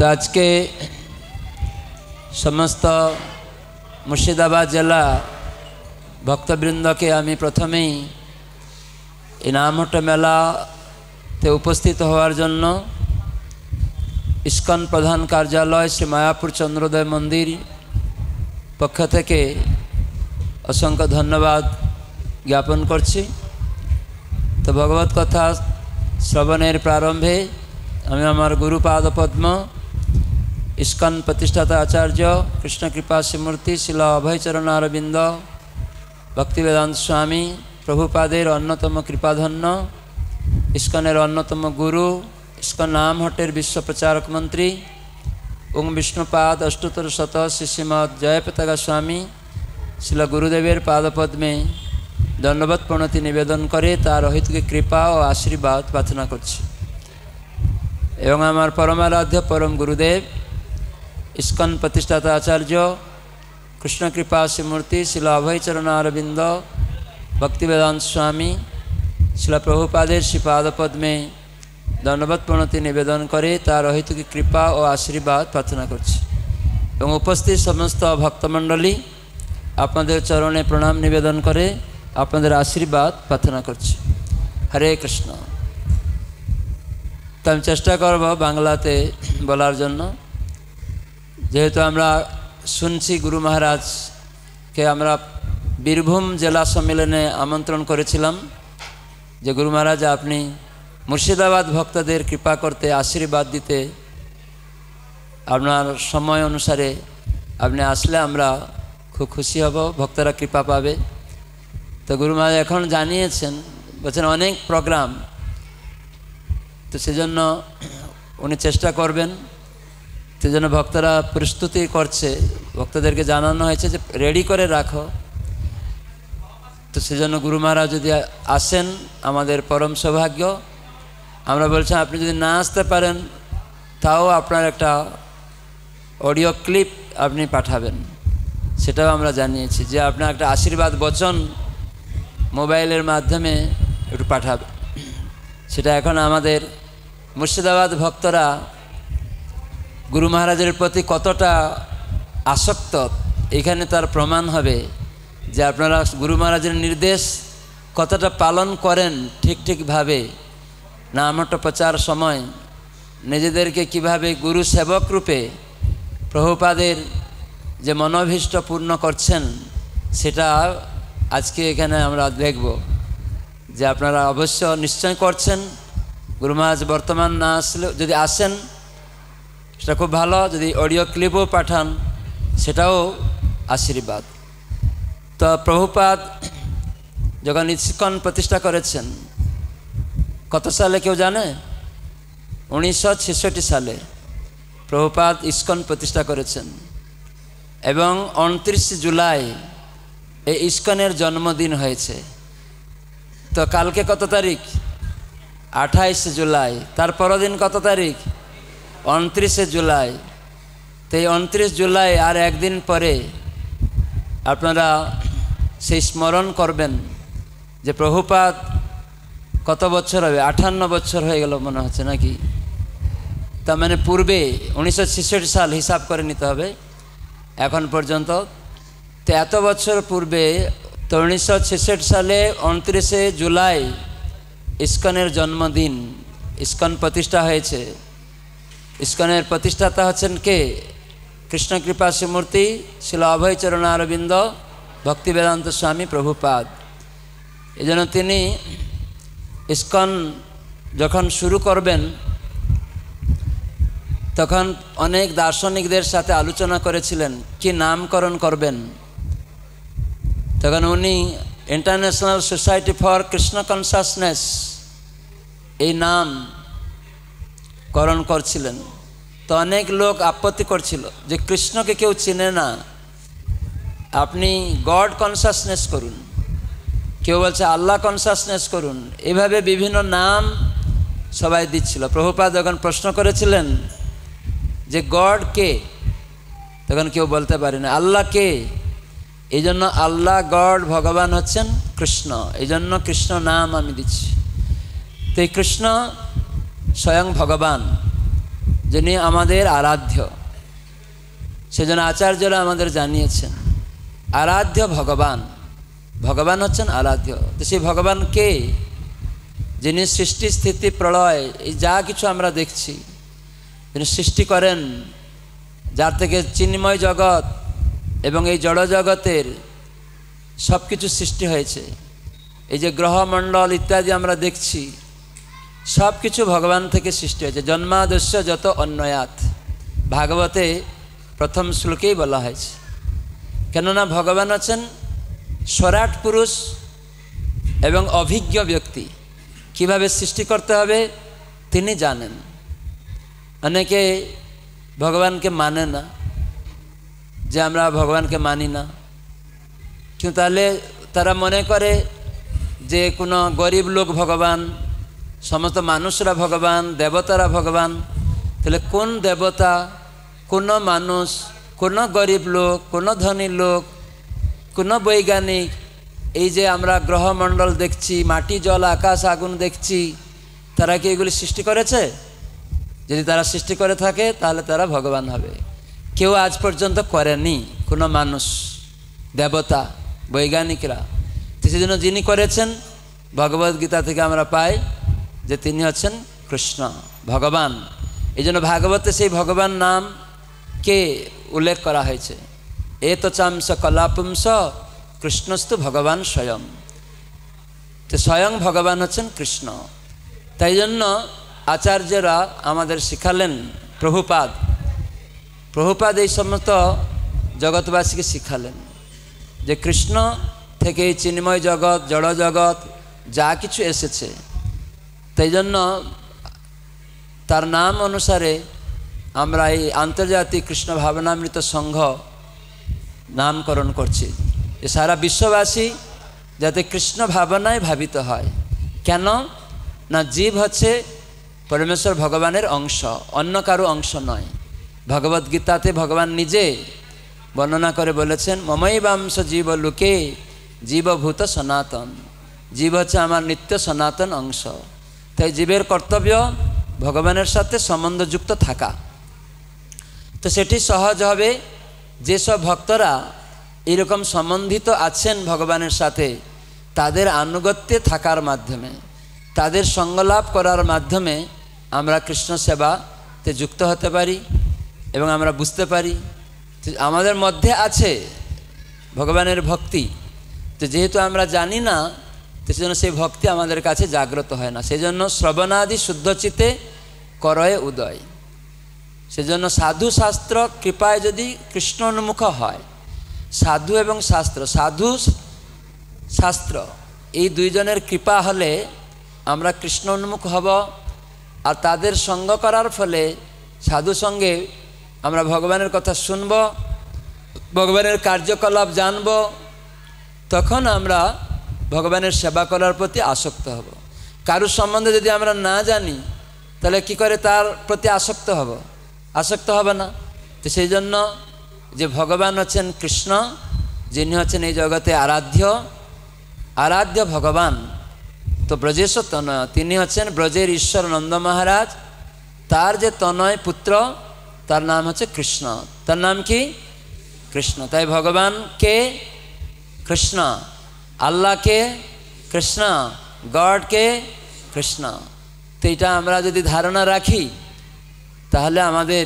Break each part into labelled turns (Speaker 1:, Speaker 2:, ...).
Speaker 1: তো আজকে সমস্ত মুর্শিদাবাদ জেলা ভক্তবৃন্দকে আমি প্রথমেই এই নামহট্ট মেলাতে উপস্থিত হওয়ার জন্য ইস্কন প্রধান কার্যালয় শ্রী মায়াপুর চন্দ্রোদয় মন্দির পক্ষ থেকে অসংখ্য ধন্যবাদ জ্ঞাপন করছি তো ভগবত কথা শ্রবণের প্রারম্ভে আমি আমার গুরুপাদ পদ্ম ইস্কন প্রতিষ্ঠাতা আচার্য কৃষ্ণ কৃপা শ্রীমূর্তি শিল অরবিন্দ ভক্তিবেদান্ত স্বামী প্রভুপাদের অন্যতম কৃপাধন্য ইস্কনের অন্যতম গুরু ইস্কন নাম হটের বিশ্ব প্রচারক মন্ত্রী ওং বিষ্ণুপাদ অষ্টোত্তর শত শ্রী শ্রীমদ জয়পতাকা স্বামী শিল গুরুদেবের পাদপদ্মে দণ্ডবত প্রণতি নিবেদন করে তার অহিতকে কৃপা ও আশীর্বাদ প্রার্থনা করছি এবং আমার পরমারাধ্য পরম গুরুদেব ইস্কন প্রতিষ্ঠাতা আচার্য কৃষ্ণ কৃপা শ্রীমূর্তি শিল অভয় অরবিন্দ ভক্তিবেদান্ত স্বামী শিল প্রভুপাদের শ্রীপাদপদ্মে ধন্যবাদ প্রণতি নিবেদন করে তার অহেতুকি কৃপা ও আশীর্বাদ প্রার্থনা করছি এবং উপস্থিত সমস্ত ভক্তমণ্ডলী আপনাদের চরণে প্রণাম নিবেদন করে আপনাদের আশীর্বাদ প্রার্থনা করছি হরে কৃষ্ণ তো আমি চেষ্টা করব বাংলাতে বলার জন্য যেহেতু আমরা শুনছি গুরু মহারাজকে আমরা বীরভূম জেলা সম্মেলনে আমন্ত্রণ করেছিলাম যে গুরু মহারাজ আপনি মুর্শিদাবাদ ভক্তদের কৃপা করতে আশীর্বাদ দিতে আপনার সময় অনুসারে আপনি আসলে আমরা খুব খুশি হব ভক্তরা কৃপা পাবে তো গুরু মহারাজ এখন জানিয়েছেন বলছেন অনেক প্রোগ্রাম তো সেজন্য উনি চেষ্টা করবেন সেজন্য ভক্তরা প্রস্তুতি করছে ভক্তদেরকে জানানো হয়েছে যে রেডি করে রাখো তো সেজন্য গুরু মহারাজ যদি আসেন আমাদের পরম সৌভাগ্য আমরা বলছি আপনি যদি না আসতে পারেন তাও আপনার একটা অডিও ক্লিপ আপনি পাঠাবেন সেটাও আমরা জানিয়েছি যে আপনার একটা আশীর্বাদ বচন মোবাইলের মাধ্যমে একটু পাঠাবে সেটা এখন আমাদের মুর্শিদাবাদ ভক্তরা গুরু মহারাজের প্রতি কতটা আসক্ত এখানে তার প্রমাণ হবে যে আপনারা গুরু মহারাজের নির্দেশ কতটা পালন করেন ঠিক ঠিকভাবে নামটা প্রচার সময় নিজেদেরকে কিভাবে গুরু সেবক রূপে প্রভুপাদের যে মনোভীষ্ট পূর্ণ করছেন সেটা আজকে এখানে আমরা দেখব যে আপনারা অবশ্য নিশ্চয় করছেন গুরু মহারাজ বর্তমান না আসলে যদি আসেন সেটা খুব ভালো যদি অডিও ক্লিপও পাঠান সেটাও আশীর্বাদ তো প্রভুপাদ যখন ইস্কন প্রতিষ্ঠা করেছেন কত সালে কেউ জানে উনিশশো সালে প্রভুপাদ ইস্কন প্রতিষ্ঠা করেছেন এবং উনত্রিশ জুলাই এই ইস্কনের জন্মদিন হয়েছে তো কালকে কত তারিখ আঠাইশ জুলাই তার পরদিন কত তারিখ উনত্রিশে জুলাই তো এই উনত্রিশ জুলাই আর একদিন পরে আপনারা সেই স্মরণ করবেন যে প্রভুপাত কত বছর হবে আঠান্ন বছর হয়ে গেল মনে হচ্ছে নাকি তার মানে পূর্বে উনিশশো সাল হিসাব করে নিতে হবে এখন পর্যন্ত তো এত বছর পূর্বে তো উনিশশো সালে উনত্রিশে জুলাই ইস্কনের জন্মদিন ইস্কন প্রতিষ্ঠা হয়েছে ইস্কনের প্রতিষ্ঠাতা হচ্ছেন কে কৃষ্ণ কৃপা শ্রীমূর্তি শিল অভয়চরণ অরবিন্দ ভক্তি বেদান্ত স্বামী প্রভুপাদ এজন্য তিনি ইস্কন যখন শুরু করবেন তখন অনেক দার্শনিকদের সাথে আলোচনা করেছিলেন কি নামকরণ করবেন তখন উনি international society for Krishna consciousness এই নাম করণ করছিলেন তো অনেক লোক আপত্তি করছিল যে কৃষ্ণকে কেউ চিনে না আপনি গড কনসাসনেস করুন কেউ বলছে আল্লাহ কনসাসনেস করুন এভাবে বিভিন্ন নাম সবাই দিচ্ছিল প্রভুপাদ যখন প্রশ্ন করেছিলেন যে গড কে তখন কেউ বলতে পারে না আল্লাহ কে এই জন্য আল্লাহ গড ভগবান হচ্ছেন কৃষ্ণ এই জন্য কৃষ্ণ নাম আমি দিচ্ছি তো এই কৃষ্ণ স্বয়ং ভগবান যিনি আমাদের আরাধ্য সেজন্য আচার্যরা আমাদের জানিয়েছেন আরাধ্য ভগবান ভগবান হচ্ছেন আরাধ্য তো সেই ভগবানকে যিনি সৃষ্টি স্থিতি প্রলয় এই যা কিছু আমরা দেখছি তিনি সৃষ্টি করেন যার থেকে চিন্ময় জগৎ এবং এই জড় জগতের সব কিছু সৃষ্টি হয়েছে এই যে গ্রহমণ্ডল ইত্যাদি আমরা দেখছি সব কিছু ভগবান থেকে সৃষ্টি হয়েছে জন্মাদস্য যত অন্নয়াত ভাগবতে প্রথম শ্লোকেই বলা হয়েছে কেননা ভগবান আছেন স্বরাট পুরুষ এবং অভিজ্ঞ ব্যক্তি কিভাবে সৃষ্টি করতে হবে তিনি জানেন অনেকে ভগবানকে মানে না যে আমরা ভগবানকে মানি না কিন্তু তাহলে তারা মনে করে যে কোনো গরিব লোক ভগবান সমস্ত মানুষরা ভগবান দেবতারা ভগবান তাহলে কোন দেবতা কোন মানুষ কোন গরিব লোক কোন ধনী লোক কোন বৈজ্ঞানিক এই যে আমরা গ্রহমণ্ডল দেখছি মাটি জল আকাশ আগুন দেখছি তারা কি এগুলি সৃষ্টি করেছে যদি তারা সৃষ্টি করে থাকে তাহলে তারা ভগবান হবে কেউ আজ পর্যন্ত করেনি কোনো মানুষ দেবতা বৈজ্ঞানিকরা তো সেজন্য যিনি করেছেন ভগবদ্গীতা থেকে আমরা পাই যে তিনি হচ্ছেন কৃষ্ণ ভগবান এই জন্য ভাগবতে সেই ভগবান নাম কে উল্লেখ করা হয়েছে এ তো চামস কলাপুংস কৃষ্ণস্তু ভগবান স্বয়ং তো স্বয়ং ভগবান হচ্ছেন কৃষ্ণ তাই জন্য আচার্যরা আমাদের শিখালেন প্রভুপাদ প্রভুপাদ এই সমস্ত জগৎবাসীকে শিখালেন যে কৃষ্ণ থেকে এই চিন্ময় জগৎ জড় জগৎ যা কিছু এসেছে তাই জন্য তার নাম অনুসারে আমরা এই আন্তর্জাতিক কৃষ্ণ ভাবনামৃত সংঘ নামকরণ করছি যে সারা বিশ্ববাসী যাতে কৃষ্ণ ভাবনায় ভাবিত হয় কেন না জীব হচ্ছে পরমেশ্বর ভগবানের অংশ অন্য কারো অংশ নয় গীতাতে ভগবান নিজে বর্ণনা করে বলেছেন বাংশ জীব লোকে জীবভূত সনাতন জীব হচ্ছে আমার নিত্য সনাতন অংশ তাই জীবের কর্তব্য ভগবানের সাথে সম্বন্ধযুক্ত থাকা তো সেটি সহজ হবে যেসব ভক্তরা এরকম সম্বন্ধিত আছেন ভগবানের সাথে তাদের আনুগত্যে থাকার মাধ্যমে তাদের সঙ্গলাভ করার মাধ্যমে আমরা কৃষ্ণ সেবাতে যুক্ত হতে পারি এবং আমরা বুঝতে পারি আমাদের মধ্যে আছে ভগবানের ভক্তি তো যেহেতু আমরা জানি না তো সেজন্য সেই ভক্তি আমাদের কাছে জাগ্রত হয় না সেজন্য শ্রবণাদি শুদ্ধচিতে করয়ে উদয় সেজন্য সাধু শাস্ত্র কৃপায় যদি কৃষ্ণ উন্মুখ হয় সাধু এবং শাস্ত্র সাধু শাস্ত্র এই দুইজনের কৃপা হলে আমরা কৃষ্ণ উন্মুখ হব আর তাদের সঙ্গ করার ফলে সাধু সঙ্গে আমরা ভগবানের কথা শুনব ভগবানের কার্যকলাপ জানব তখন আমরা ভগবানের সেবা করার প্রতি আসক্ত হব কারুর সম্বন্ধে যদি আমরা না জানি তাহলে কি করে তার প্রতি আসক্ত হব আসক্ত হবে না তো সেই জন্য যে ভগবান হচ্ছেন কৃষ্ণ যিনি হচ্ছেন এই জগতে আরাধ্য আরাধ্য ভগবান তো ব্রজেশ্বর তনয় তিনি হচ্ছেন ব্রজের ঈশ্বর নন্দ মহারাজ তার যে তনয় পুত্র তার নাম হচ্ছে কৃষ্ণ তার নাম কি কৃষ্ণ তাই ভগবান কে কৃষ্ণ আল্লাহকে গড গডকে কৃষ্ণ তো এটা আমরা যদি ধারণা রাখি তাহলে আমাদের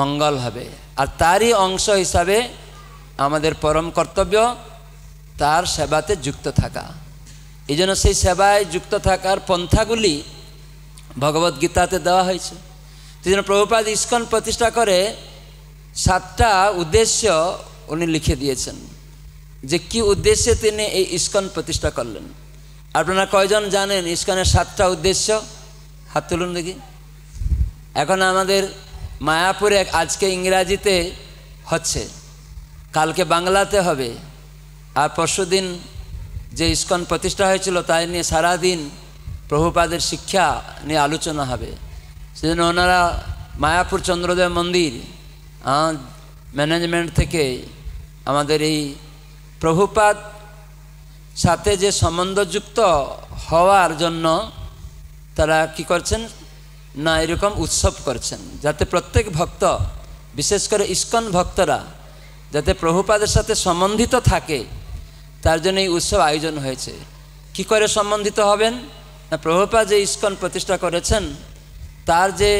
Speaker 1: মঙ্গল হবে আর তারই অংশ হিসাবে আমাদের পরম কর্তব্য তার সেবাতে যুক্ত থাকা এই জন্য সেই সেবায় যুক্ত থাকার পন্থাগুলি ভগবদ্গীতাতে দেওয়া হয়েছে সেই জন্য প্রভুপাদ ইস্কন প্রতিষ্ঠা করে সাতটা উদ্দেশ্য উনি লিখে দিয়েছেন যে কি উদ্দেশ্যে তিনি এই ইস্কন প্রতিষ্ঠা করলেন আপনারা কয়জন জানেন ইস্কনের সাতটা উদ্দেশ্য হাত তুলুন দেখি এখন আমাদের মায়াপুরে আজকে ইংরাজিতে হচ্ছে কালকে বাংলাতে হবে আর পরশুদিন যে ইস্কন প্রতিষ্ঠা হয়েছিল তাই নিয়ে সারাদিন প্রভুপাদের শিক্ষা নিয়ে আলোচনা হবে সেজন্য ওনারা মায়াপুর চন্দ্রদেব মন্দির ম্যানেজমেন্ট থেকে আমাদের এই প্রভুপাত সাথে যে সম্বন্ধযুক্ত হওয়ার জন্য তারা কি করছেন না এরকম উৎসব করছেন যাতে প্রত্যেক ভক্ত বিশেষ করে ইস্কন ভক্তরা যাতে প্রভুপাদের সাথে সম্বন্ধিত থাকে তার জন্য এই উৎসব আয়োজন হয়েছে কি করে সম্বন্ধিত হবেন না প্রভুপা যে ইস্কন প্রতিষ্ঠা করেছেন তার যে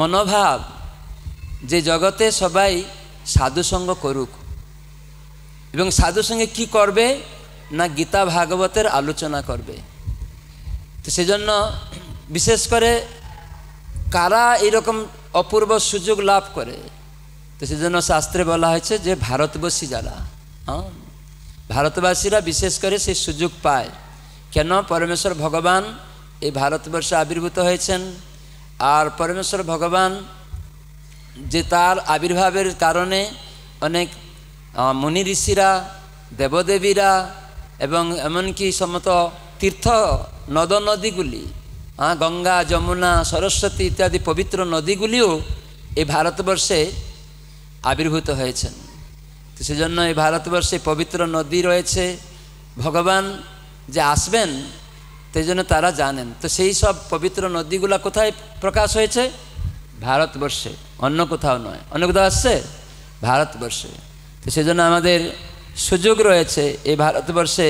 Speaker 1: মনোভাব যে জগতে সবাই সাধুসঙ্গ করুক এবং সাধুর সঙ্গে কি করবে না গীতা ভাগবতের আলোচনা করবে তো সেজন্য বিশেষ করে কারা এরকম অপূর্ব সুযোগ লাভ করে তো সেজন্য শাস্ত্রে বলা হয়েছে যে ভারতবাসী যারা হ্যাঁ ভারতবাসীরা বিশেষ করে সেই সুযোগ পায় কেন পরমেশ্বর ভগবান এই ভারতবর্ষে আবির্ভূত হয়েছেন আর পরমেশ্বর ভগবান যে তার আবির্ভাবের কারণে অনেক মুনি ঋষিরা দেবদেবীরা এবং এমনকি সমত তীর্থ নদ নদীগুলি গঙ্গা যমুনা সরস্বতী ইত্যাদি পবিত্র নদীগুলিও এই ভারতবর্ষে আবির্ভূত হয়েছেন তো সেজন্য এই ভারতবর্ষে পবিত্র নদী রয়েছে ভগবান যে আসবেন সেই জন্য তারা জানেন তো সেই সব পবিত্র নদীগুলো কোথায় প্রকাশ হয়েছে ভারতবর্ষে অন্য কোথাও নয় অন্য কোথাও আসছে ভারতবর্ষে সেজন্য আমাদের সুযোগ রয়েছে এই ভারতবর্ষে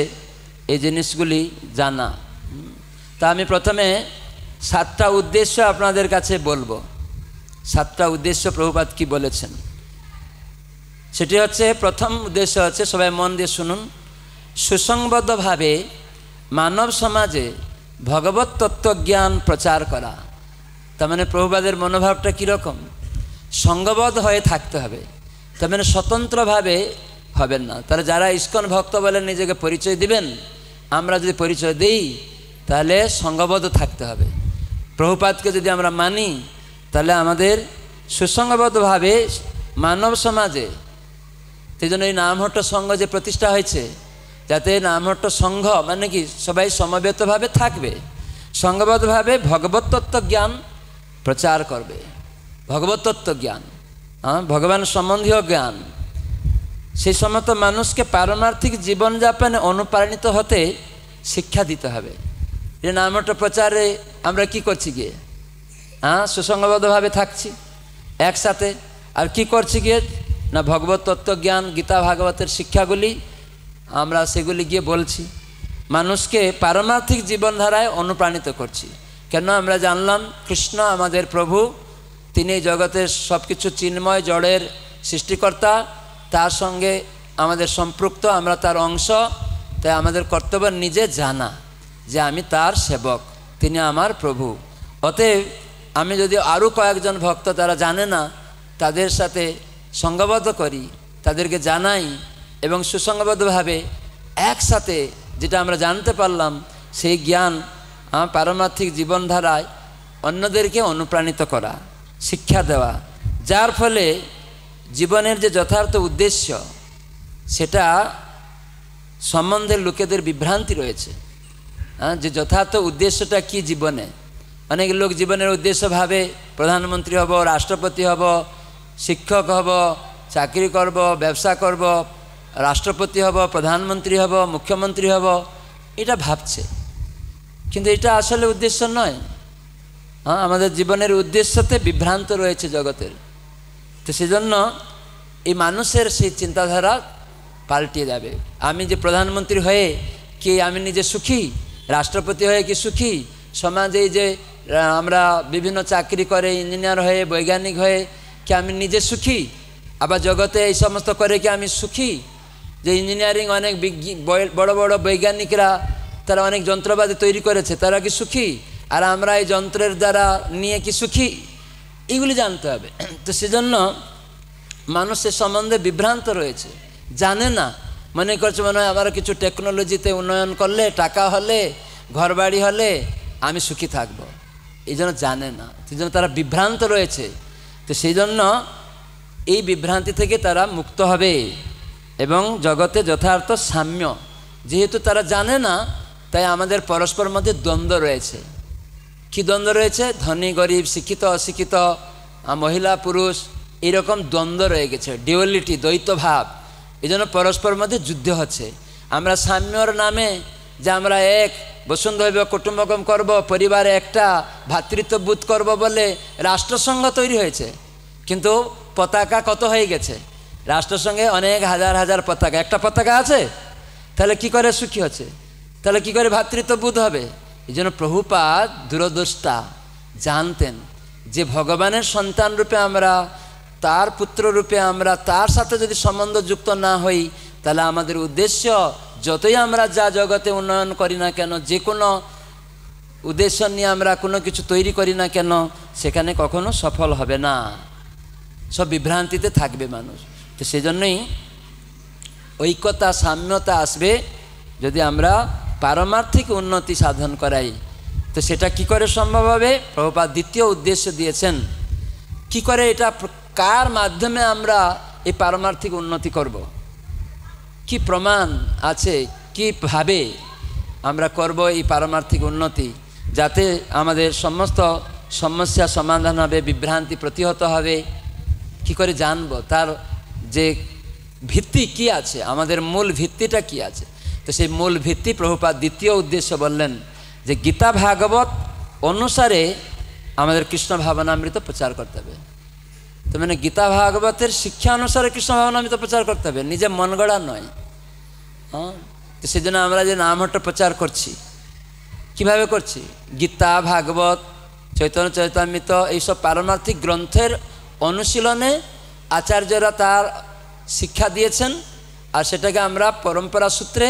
Speaker 1: এই জিনিসগুলি জানা তা আমি প্রথমে সাতটা উদ্দেশ্য আপনাদের কাছে বলবো সাতটা উদ্দেশ্য প্রভুপাত কি বলেছেন সেটি হচ্ছে প্রথম উদ্দেশ্য হচ্ছে সবাই মন দিয়ে শুনুন সুসংবদ্ধভাবে মানব সমাজে ভগবত তত্ত্বজ্ঞান প্রচার করা তার মানে প্রভুপাদের মনোভাবটা কীরকম সঙ্গবদ্ধ হয়ে থাকতে হবে তার মানে স্বতন্ত্রভাবে হবেন না তাহলে যারা ইস্কন ভক্ত বলেন নিজেকে পরিচয় দিবেন আমরা যদি পরিচয় দিই তাহলে সঙ্গবদ্ধ থাকতে হবে প্রভুপাতকে যদি আমরা মানি তাহলে আমাদের সুসংগবদ্ধভাবে মানব সমাজে সেই জন্য এই নামহট্ট সংঘ যে প্রতিষ্ঠা হয়েছে যাতে নামহট্ট সংঘ মানে কি সবাই সমবেতভাবে থাকবে সংঘবদ্ধভাবে ভগবত তত্ত্ব জ্ঞান প্রচার করবে ভগবত তত্ত্ব জ্ঞান हाँ भगवान सम्बन्धी ज्ञान সেই সময় তো মানুষকে পারমার্থিক জীবনযাপনে অনুপ্রাণিত হতে শিক্ষা দিতে হবে এ নামটা প্রচারে আমরা কি করছি গিয়ে হ্যাঁ সুসংবদ্ধভাবে থাকছি একসাথে আর কি করছি গিয়ে না ভগবত তত্ত্বজ্ঞান গীতা ভাগবতের শিক্ষাগুলি আমরা সেগুলি গিয়ে বলছি মানুষকে পারমার্থিক জীবনধারায় অনুপ্রাণিত করছি কেন আমরা জানলাম কৃষ্ণ আমাদের প্রভু তিনি জগতের সব কিছু চিন্ময় জড়ের সৃষ্টিকর্তা তার সঙ্গে আমাদের সম্পৃক্ত আমরা তার অংশ তাই আমাদের কর্তব্য নিজে জানা যে আমি তার সেবক তিনি আমার প্রভু অতএব আমি যদি আরও কয়েকজন ভক্ত তারা জানে না তাদের সাথে সঙ্গবদ্ধ করি তাদেরকে জানাই এবং সুসংবদ্ধভাবে একসাথে যেটা আমরা জানতে পারলাম সেই জ্ঞান আমার পারমার্থিক জীবনধারায় অন্যদেরকে অনুপ্রাণিত করা শিক্ষা দেওয়া যার ফলে জীবনের যে যথার্থ উদ্দেশ্য সেটা সম্বন্ধে লোকেদের বিভ্রান্তি রয়েছে হ্যাঁ যে যথার্থ উদ্দেশ্যটা কি জীবনে অনেক লোক জীবনের উদ্দেশ্য ভাবে প্রধানমন্ত্রী হব রাষ্ট্রপতি হব শিক্ষক হব চাকরি করব ব্যবসা করব রাষ্ট্রপতি হব প্রধানমন্ত্রী হব মুখ্যমন্ত্রী হব এটা ভাবছে কিন্তু এটা আসলে উদ্দেশ্য নয় হ্যাঁ আমাদের জীবনের উদ্দেশ্যতে বিভ্রান্ত রয়েছে জগতের তো সেজন্য এই মানুষের সেই চিন্তাধারা পাল্টিয়ে যাবে আমি যে প্রধানমন্ত্রী হয়ে কি আমি নিজে সুখী রাষ্ট্রপতি হয়ে কি সুখী সমাজে যে আমরা বিভিন্ন চাকরি করে ইঞ্জিনিয়ার হয়ে বৈজ্ঞানিক হয়ে কি আমি নিজে সুখী আবার জগতে এই সমস্ত করে কি আমি সুখী যে ইঞ্জিনিয়ারিং অনেক বড় বড় বৈজ্ঞানিকরা তারা অনেক যন্ত্রপাতি তৈরি করেছে তারা কি সুখী আর আমরা এই যন্ত্রের দ্বারা নিয়ে কি সুখী এগুলি জানতে হবে তো সেজন্য মানুষের সম্বন্ধে বিভ্রান্ত রয়েছে জানে না মনে করছে মনে হয় আমার কিছু টেকনোলজিতে উন্নয়ন করলে টাকা হলে ঘরবাড়ি হলে আমি সুখী থাকব এই জন্য জানে না সেই জন্য তারা বিভ্রান্ত রয়েছে তো সেই জন্য এই বিভ্রান্তি থেকে তারা মুক্ত হবে এবং জগতে যথার্থ সাম্য যেহেতু তারা জানে না তাই আমাদের পরস্পর মধ্যে দ্বন্দ্ব রয়েছে কি দ্বন্দ্ব রয়েছে ধনী গরিব শিক্ষিত অশিক্ষিত মহিলা পুরুষ এরকম দ্বন্দ্ব রয়ে গেছে ডিওলিটি দ্বৈত ভাব এই জন্য পরস্পর মধ্যে যুদ্ধ হচ্ছে আমরা সাম্যর নামে যে আমরা এক বসুন্ধৈব কুটুম্বকম করব পরিবারে একটা বোধ করব বলে রাষ্ট্রসংঘ তৈরি হয়েছে কিন্তু পতাকা কত হয়ে গেছে রাষ্ট্রসংঘে অনেক হাজার হাজার পতাকা একটা পতাকা আছে তাহলে কি করে সুখী হচ্ছে তাহলে কি করে ভ্রাতৃত্ববোধ হবে এই জন্য প্রভুপাত দূরদ্রষ্টা জানতেন যে ভগবানের সন্তান রূপে আমরা তার পুত্র রূপে আমরা তার সাথে যদি সম্বন্ধ যুক্ত না হই তাহলে আমাদের উদ্দেশ্য যতই আমরা যা জগতে উন্নয়ন করি না কেন যে কোনো উদ্দেশ্য নিয়ে আমরা কোনো কিছু তৈরি করি না কেন সেখানে কখনো সফল হবে না সব বিভ্রান্তিতে থাকবে মানুষ তো সেজন্যই ঐক্যতা সাম্যতা আসবে যদি আমরা পারমার্থিক উন্নতি সাধন করাই তো সেটা কি করে সম্ভব হবে প্রভুপাত দ্বিতীয় উদ্দেশ্য দিয়েছেন কি করে এটা কার মাধ্যমে আমরা এই পারমার্থিক উন্নতি করব। কি প্রমাণ আছে কিভাবে আমরা করব এই পারমার্থিক উন্নতি যাতে আমাদের সমস্ত সমস্যা সমাধান হবে বিভ্রান্তি প্রতিহত হবে কি করে জানব তার যে ভিত্তি কি আছে আমাদের মূল ভিত্তিটা কি আছে তো সেই মূল ভিত্তি প্রভুপাত দ্বিতীয় উদ্দেশ্য বললেন যে গীতা ভাগবত অনুসারে আমাদের কৃষ্ণ ভাবনামৃত প্রচার করতে হবে তো মানে গীতা ভাগবতের শিক্ষা অনুসারে কৃষ্ণ ভাবনামৃত প্রচার করতে হবে নিজে মনগড়া নয় হ্যাঁ তো সেই জন্য আমরা যে নামহট প্রচার করছি কিভাবে করছি গীতা ভাগবত চৈতন্য চৈতামৃত এইসব পারমার্থিক গ্রন্থের অনুশীলনে আচার্যরা তার শিক্ষা দিয়েছেন আর সেটাকে আমরা পরম্পরা সূত্রে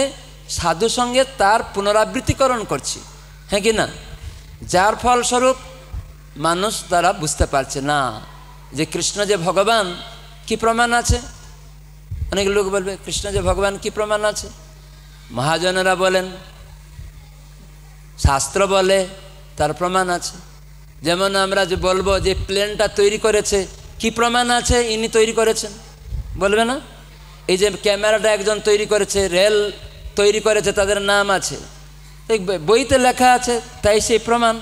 Speaker 1: সাধু সঙ্গে তার পুনরাবৃত্তিকরণ করছি হ্যাঁ কি না যার ফলস্বরূপ মানুষ তারা বুঝতে পারছে না যে কৃষ্ণ যে ভগবান কি প্রমাণ আছে অনেক লোক বলবে কৃষ্ণ যে ভগবান কি প্রমাণ আছে মহাজনেরা বলেন শাস্ত্র বলে তার প্রমাণ আছে যেমন আমরা যে বলবো যে প্লেনটা তৈরি করেছে কি প্রমাণ আছে ইনি তৈরি করেছেন বলবে না এই যে ক্যামেরাটা একজন তৈরি করেছে রেল তৈরি করেছে তাদের নাম আছে বইতে লেখা আছে তাই সেই প্রমাণ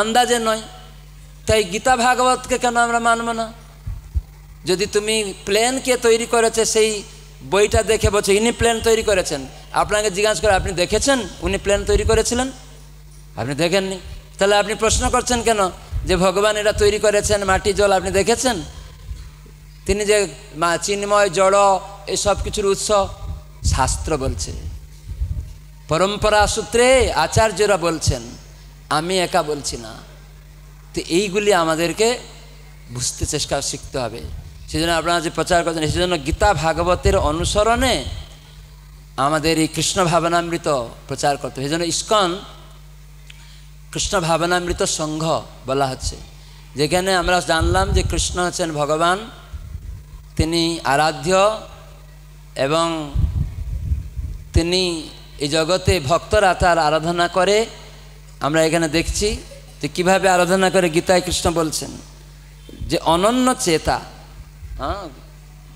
Speaker 1: আন্দাজে নয় তাই গীতা ভাগবতকে কেন আমরা মানব না যদি তুমি প্লেন কে তৈরি করেছে সেই বইটা দেখে বলছো ইনি প্লেন তৈরি করেছেন আপনাকে জিজ্ঞাসা করে আপনি দেখেছেন উনি প্লেন তৈরি করেছিলেন আপনি দেখেননি তাহলে আপনি প্রশ্ন করছেন কেন যে ভগবান এটা তৈরি করেছেন মাটি জল আপনি দেখেছেন তিনি যে মা চিন্ময় জড় এসব কিছুর উৎস শাস্ত্র বলছে পরম্পরা সূত্রে আচার্যরা বলছেন আমি একা বলছি না তো এইগুলি আমাদেরকে বুঝতে চেষ্টা শিখতে হবে সেজন্য আপনারা যে প্রচার করছেন সেজন্য গীতা ভাগবতের অনুসরণে আমাদের এই কৃষ্ণ ভাবনামৃত প্রচার করতে সেই জন্য ইস্কন কৃষ্ণ ভাবনামৃত সংঘ বলা হচ্ছে যেখানে আমরা জানলাম যে কৃষ্ণ হচ্ছেন ভগবান তিনি আরাধ্য এবং তিনি এই জগতে ভক্তরা তার আরাধনা করে আমরা এখানে দেখছি যে কীভাবে আরাধনা করে গীতায় কৃষ্ণ বলছেন যে অনন্য চেতা হ্যাঁ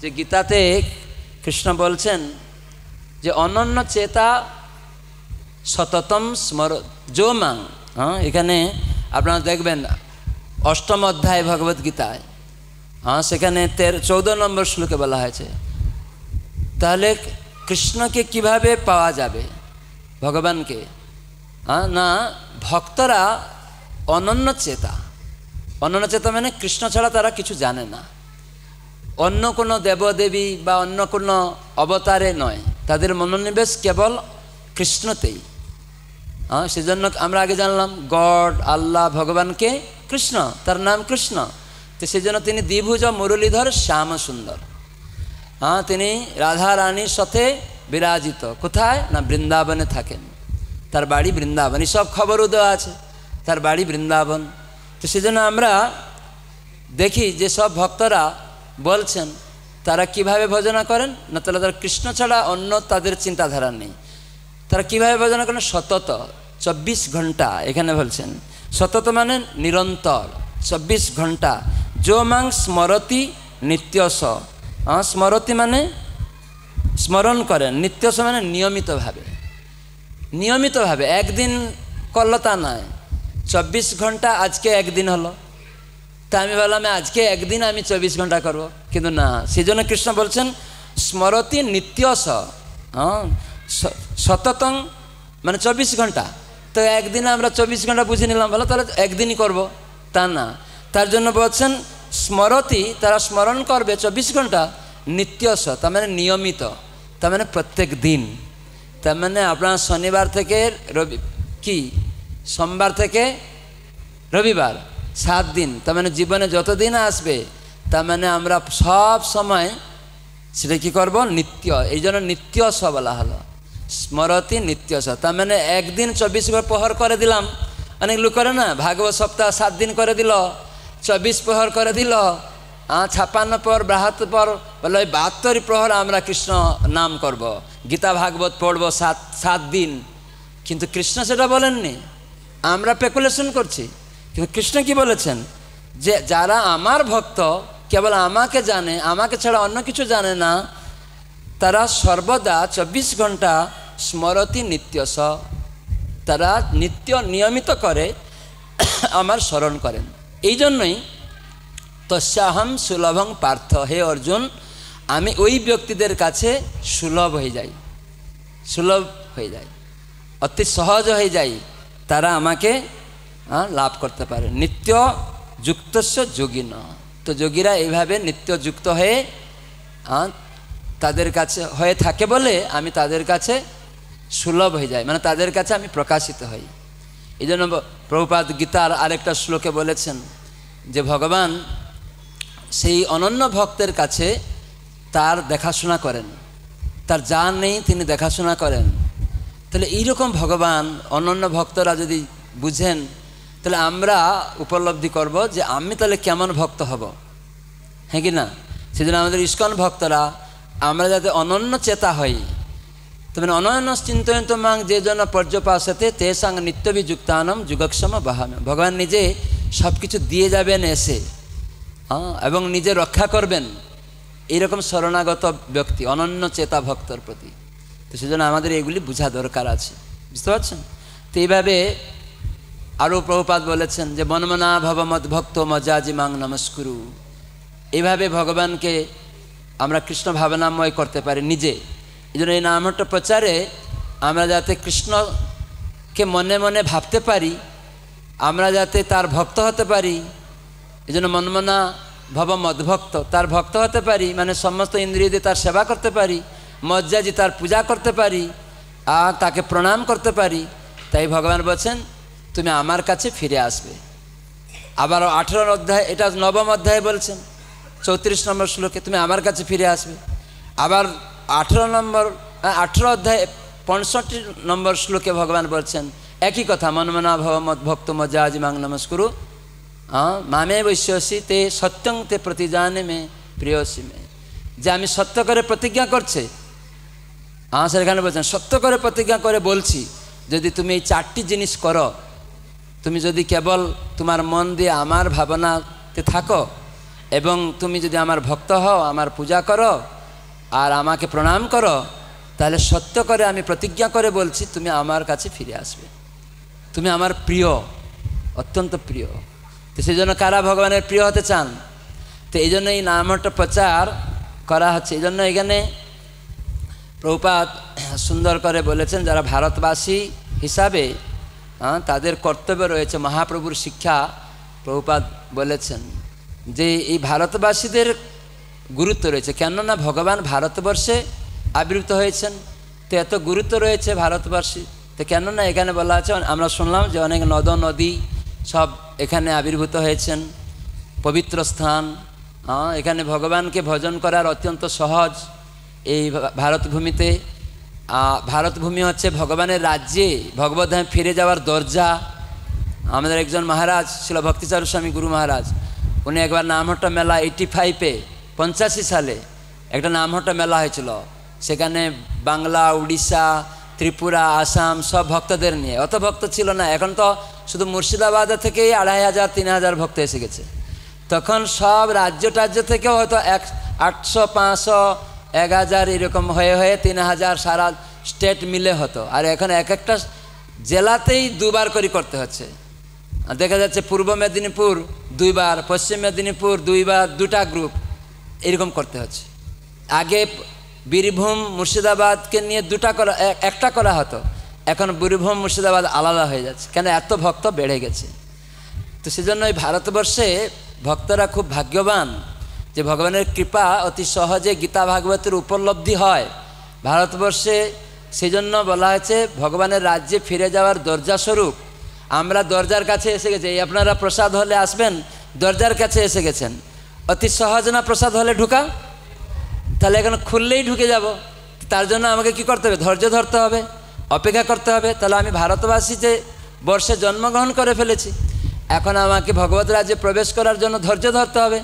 Speaker 1: যে গীতাতে কৃষ্ণ বলছেন যে অনন্য চেতা সততম স্মর জো মাং হ্যাঁ এখানে আপনারা দেখবেন অষ্টম অধ্যায় ভগবদ্গীতায় হ্যাঁ সেখানে তের চৌদ্দ নম্বর শ্লোকে বলা হয়েছে তাহলে কৃষ্ণকে কিভাবে পাওয়া যাবে ভগবানকে হ্যাঁ না ভক্তরা অনন্য চেতা অনন্য চেতা মানে কৃষ্ণ ছাড়া তারা কিছু জানে না অন্য কোনো দেবদেবী বা অন্য কোনো অবতারে নয় তাদের মনোনিবেশ কেবল কৃষ্ণতেই হ্যাঁ সেজন্য আমরা আগে জানলাম গড আল্লাহ ভগবানকে কৃষ্ণ তার নাম কৃষ্ণ তো সেই জন্য তিনি দ্বিভুজ মুরলীধর শ্যাম সুন্দর হ্যাঁ তিনি রাধা রানীর সাথে বিরাজিত কোথায় না বৃন্দাবনে থাকেন তার বাড়ি বৃন্দাবন সব খবরও দেওয়া আছে তার বাড়ি বৃন্দাবন তো সেজন্য আমরা দেখি যে সব ভক্তরা বলছেন তারা কিভাবে ভজনা করেন না তাহলে তারা কৃষ্ণ ছাড়া অন্য তাদের চিন্তাধারা নেই তারা কিভাবে ভজনা করেন সতত চব্বিশ ঘন্টা এখানে বলছেন সতত মানে নিরন্তর চব্বিশ ঘন্টা जो माङ স্মরতি নিত্যস স্মরতি মানে স্মরণ করেন নিত্যস মানে নিয়মিতভাবে নিয়মিতভাবে একদিন করলো তা নয় চব্বিশ ঘন্টা আজকে একদিন হলো তা আমি বললাম আজকে একদিন আমি চব্বিশ ঘন্টা করব কিন্তু না সেই কৃষ্ণ বলছেন স্মরতি নিত্যস হ্যাঁ সততং মানে চব্বিশ ঘন্টা তো একদিন আমরা চব্বিশ ঘন্টা বুঝে নিলাম ভালো তাহলে একদিনই করবো তা না তার জন্য বলছেন স্মরতি তারা স্মরণ করবে চব্বিশ ঘন্টা নিত্যস তার মানে নিয়মিত তার মানে প্রত্যেক দিন তার মানে আপনার শনিবার থেকে রবি কি সোমবার থেকে রবিবার সাত দিন তার মানে জীবনে যতদিন আসবে তার মানে আমরা সব সময় সেটা কী করবো নিত্য এই জন্য নিত্য স বলা হলো স্মরতি নিত্য স তার মানে একদিন চব্বিশ ঘর প্রহর করে দিলাম অনেক লোক করে না ভাগবত সপ্তাহ সাত দিন করে দিল চব্বিশ প্রহর করে দিল ছাপান্ন পর বাহাত্তর পর বলে ওই বাহাত্তর প্রহর আমরা কৃষ্ণ নাম করব। গীতা ভাগবত পড়ব সাত সাত দিন কিন্তু কৃষ্ণ সেটা বলেননি আমরা পেকুলেশন করছি কিন্তু কৃষ্ণ কি বলেছেন যে যারা আমার ভক্ত কেবল আমাকে জানে আমাকে ছাড়া অন্য কিছু জানে না তারা সর্বদা চব্বিশ ঘন্টা স্মরতি স তারা নিত্য নিয়মিত করে আমার স্মরণ করেন এই জন্যই তস্যাহম সুলভং পার্থ হে অর্জুন আমি ওই ব্যক্তিদের কাছে সুলভ হয়ে যাই সুলভ হয়ে যাই অতি সহজ হয়ে যাই তারা আমাকে লাভ করতে পারে নিত্য যুক্তস্য যোগী ন তো যোগীরা এইভাবে নিত্য যুক্ত হয়ে তাদের কাছে হয়ে থাকে বলে আমি তাদের কাছে সুলভ হয়ে যাই মানে তাদের কাছে আমি প্রকাশিত হই এই জন্য প্রভুপাত গীতার আরেকটা শ্লোকে বলেছেন যে ভগবান সেই অনন্য ভক্তের কাছে তার দেখাশোনা করেন তার যা নেই তিনি দেখাশোনা করেন তাহলে এইরকম ভগবান অনন্য ভক্তরা যদি বুঝেন তাহলে আমরা উপলব্ধি করব যে আমি তাহলে কেমন ভক্ত হব হ্যাঁ কি না সেজন্য আমাদের ইস্কন ভক্তরা আমরা যাতে অনন্য চেতা হই তবে ಅನನ್ನ চিন্তয়ন্ত মাং যে জন পর্যপাসতে সাং নিত্য বিযুক্তানম যুগক্ষম বাহাম ভগবান নিজে সব কিছু দিয়ে যাবেন এসে হ্যাঁ এবং নিজে রক্ষা করবেন এইরকম শরণাগত ব্যক্তি অনন্য চেতা ভক্তর প্রতি তো সেজন্য আমাদের এগুলি বোঝা দরকার আছে বুঝতে পারছেন তো এইভাবে আরও প্রভুপাত বলেছেন যে মনমনা ভবমত ভক্ত মজাজি মাং নমস্কুরু এইভাবে ভগবানকে আমরা কৃষ্ণ ভাবনাময় করতে পারি নিজে এই জন্য এই নামটা প্রচারে আমরা যাতে কৃষ্ণকে মনে মনে ভাবতে পারি আমরা যাতে তার ভক্ত হতে পারি এই জন্য মনমনা ভব মদভক্ত তার ভক্ত হতে পারি মানে সমস্ত ইন্দ্রিয় দিয়ে তার সেবা করতে পারি মজ্জাজি তার পূজা করতে পারি আর তাকে প্রণাম করতে পারি তাই ভগবান বলছেন তুমি আমার কাছে ফিরে আসবে আবার আঠেরো অধ্যায় এটা নবম অধ্যায় বলছেন চৌত্রিশ নম্বর শ্লোকে তুমি আমার কাছে ফিরে আসবে আবার আঠেরো নম্বর হ্যাঁ, আঠেরো অধ্যায় পঁয়ষট্টি নম্বর শ্লোকে ভগবান বলছেন একই কথা মনমনা ভব মত ভক্ত মজা আজ মাং নমস্কুরু মামে বৈশ্যসি তে সত্যং তে প্রতি জানে মে প্রিয়সী মে যে আমি সত্য করে প্রতিজ্ঞা করছে হ্যাঁ সেখানে বলছেন সত্য করে প্রতিজ্ঞা করে বলছি যদি তুমি এই চারটি জিনিস করো তুমি যদি কেবল তোমার মন দিয়ে আমার ভাবনাতে থাকো এবং তুমি যদি আমার ভক্ত হও আমার পূজা করো আর আমাকে প্রণাম করো তাহলে সত্য করে আমি প্রতিজ্ঞা করে বলছি তুমি আমার কাছে ফিরে আসবে তুমি আমার প্রিয় অত্যন্ত প্রিয় তো সেই জন্য কারা ভগবানের প্রিয় হতে চান তো এই জন্য এই নামটা প্রচার করা হচ্ছে এই জন্য এখানে প্রভুপাত সুন্দর করে বলেছেন যারা ভারতবাসী হিসাবে তাদের কর্তব্য রয়েছে মহাপ্রভুর শিক্ষা প্রভুপাত বলেছেন যে এই ভারতবাসীদের গুরুত্ব রয়েছে কেননা ভগবান ভারতবর্ষে আবির্ভূত হয়েছেন তো এত গুরুত্ব রয়েছে ভারতবর্ষে তো কেননা এখানে বলা আছে আমরা শুনলাম যে অনেক নদ নদী সব এখানে আবির্ভূত হয়েছেন পবিত্র স্থান হ্যাঁ, এখানে ভগবানকে ভজন করার অত্যন্ত সহজ এই ভারতভূমিতে ভারতভূমি হচ্ছে ভগবানের রাজ্যে ভগবদ্ধামে ফিরে যাওয়ার দরজা আমাদের একজন মহারাজ ছিল ভক্তিচারু স্বামী গুরু মহারাজ উনি একবার নামহট্ট মেলা এইটি ফাইভে পঞ্চাশি সালে একটা নামহট্টা মেলা হয়েছিল সেখানে বাংলা উড়িষ্যা ত্রিপুরা আসাম সব ভক্তদের নিয়ে অত ভক্ত ছিল না এখন তো শুধু মুর্শিদাবাদ থেকেই আড়াই হাজার তিন হাজার ভক্ত এসে গেছে তখন সব রাজ্য টাজ্য থেকেও হয়তো এক আটশো পাঁচশো এক হাজার এরকম হয়ে হয়ে তিন হাজার সারা স্টেট মিলে হতো আর এখন এক একটা জেলাতেই দুবার করে করতে হচ্ছে দেখা যাচ্ছে পূর্ব মেদিনীপুর দুইবার পশ্চিম মেদিনীপুর দুইবার দুটা গ্রুপ এরকম করতে হচ্ছে আগে বীরভূম মুর্শিদাবাদকে নিয়ে দুটা করা একটা করা হতো এখন বীরভূম মুর্শিদাবাদ আলাদা হয়ে যাচ্ছে কেন এত ভক্ত বেড়ে গেছে তো সেজন্য ওই ভারতবর্ষে ভক্তরা খুব ভাগ্যবান যে ভগবানের কৃপা অতি সহজে গীতা ভাগবতের উপলব্ধি হয় ভারতবর্ষে সেজন্য বলা হয়েছে ভগবানের রাজ্যে ফিরে যাওয়ার দরজাস্বরূপ আমরা দরজার কাছে এসে গেছি আপনারা প্রসাদ হলে আসবেন দরজার কাছে এসে গেছেন অতি সহজ না প্রসাদ হলে ঢুকা তাহলে এখন খুললেই ঢুকে যাব তার জন্য আমাকে কি করতে হবে ধৈর্য ধরতে হবে অপেক্ষা করতে হবে তাহলে আমি ভারতবাসী যে বর্ষে জন্মগ্রহণ করে ফেলেছি এখন আমাকে ভগবত রাজ্যে প্রবেশ করার জন্য ধৈর্য ধরতে হবে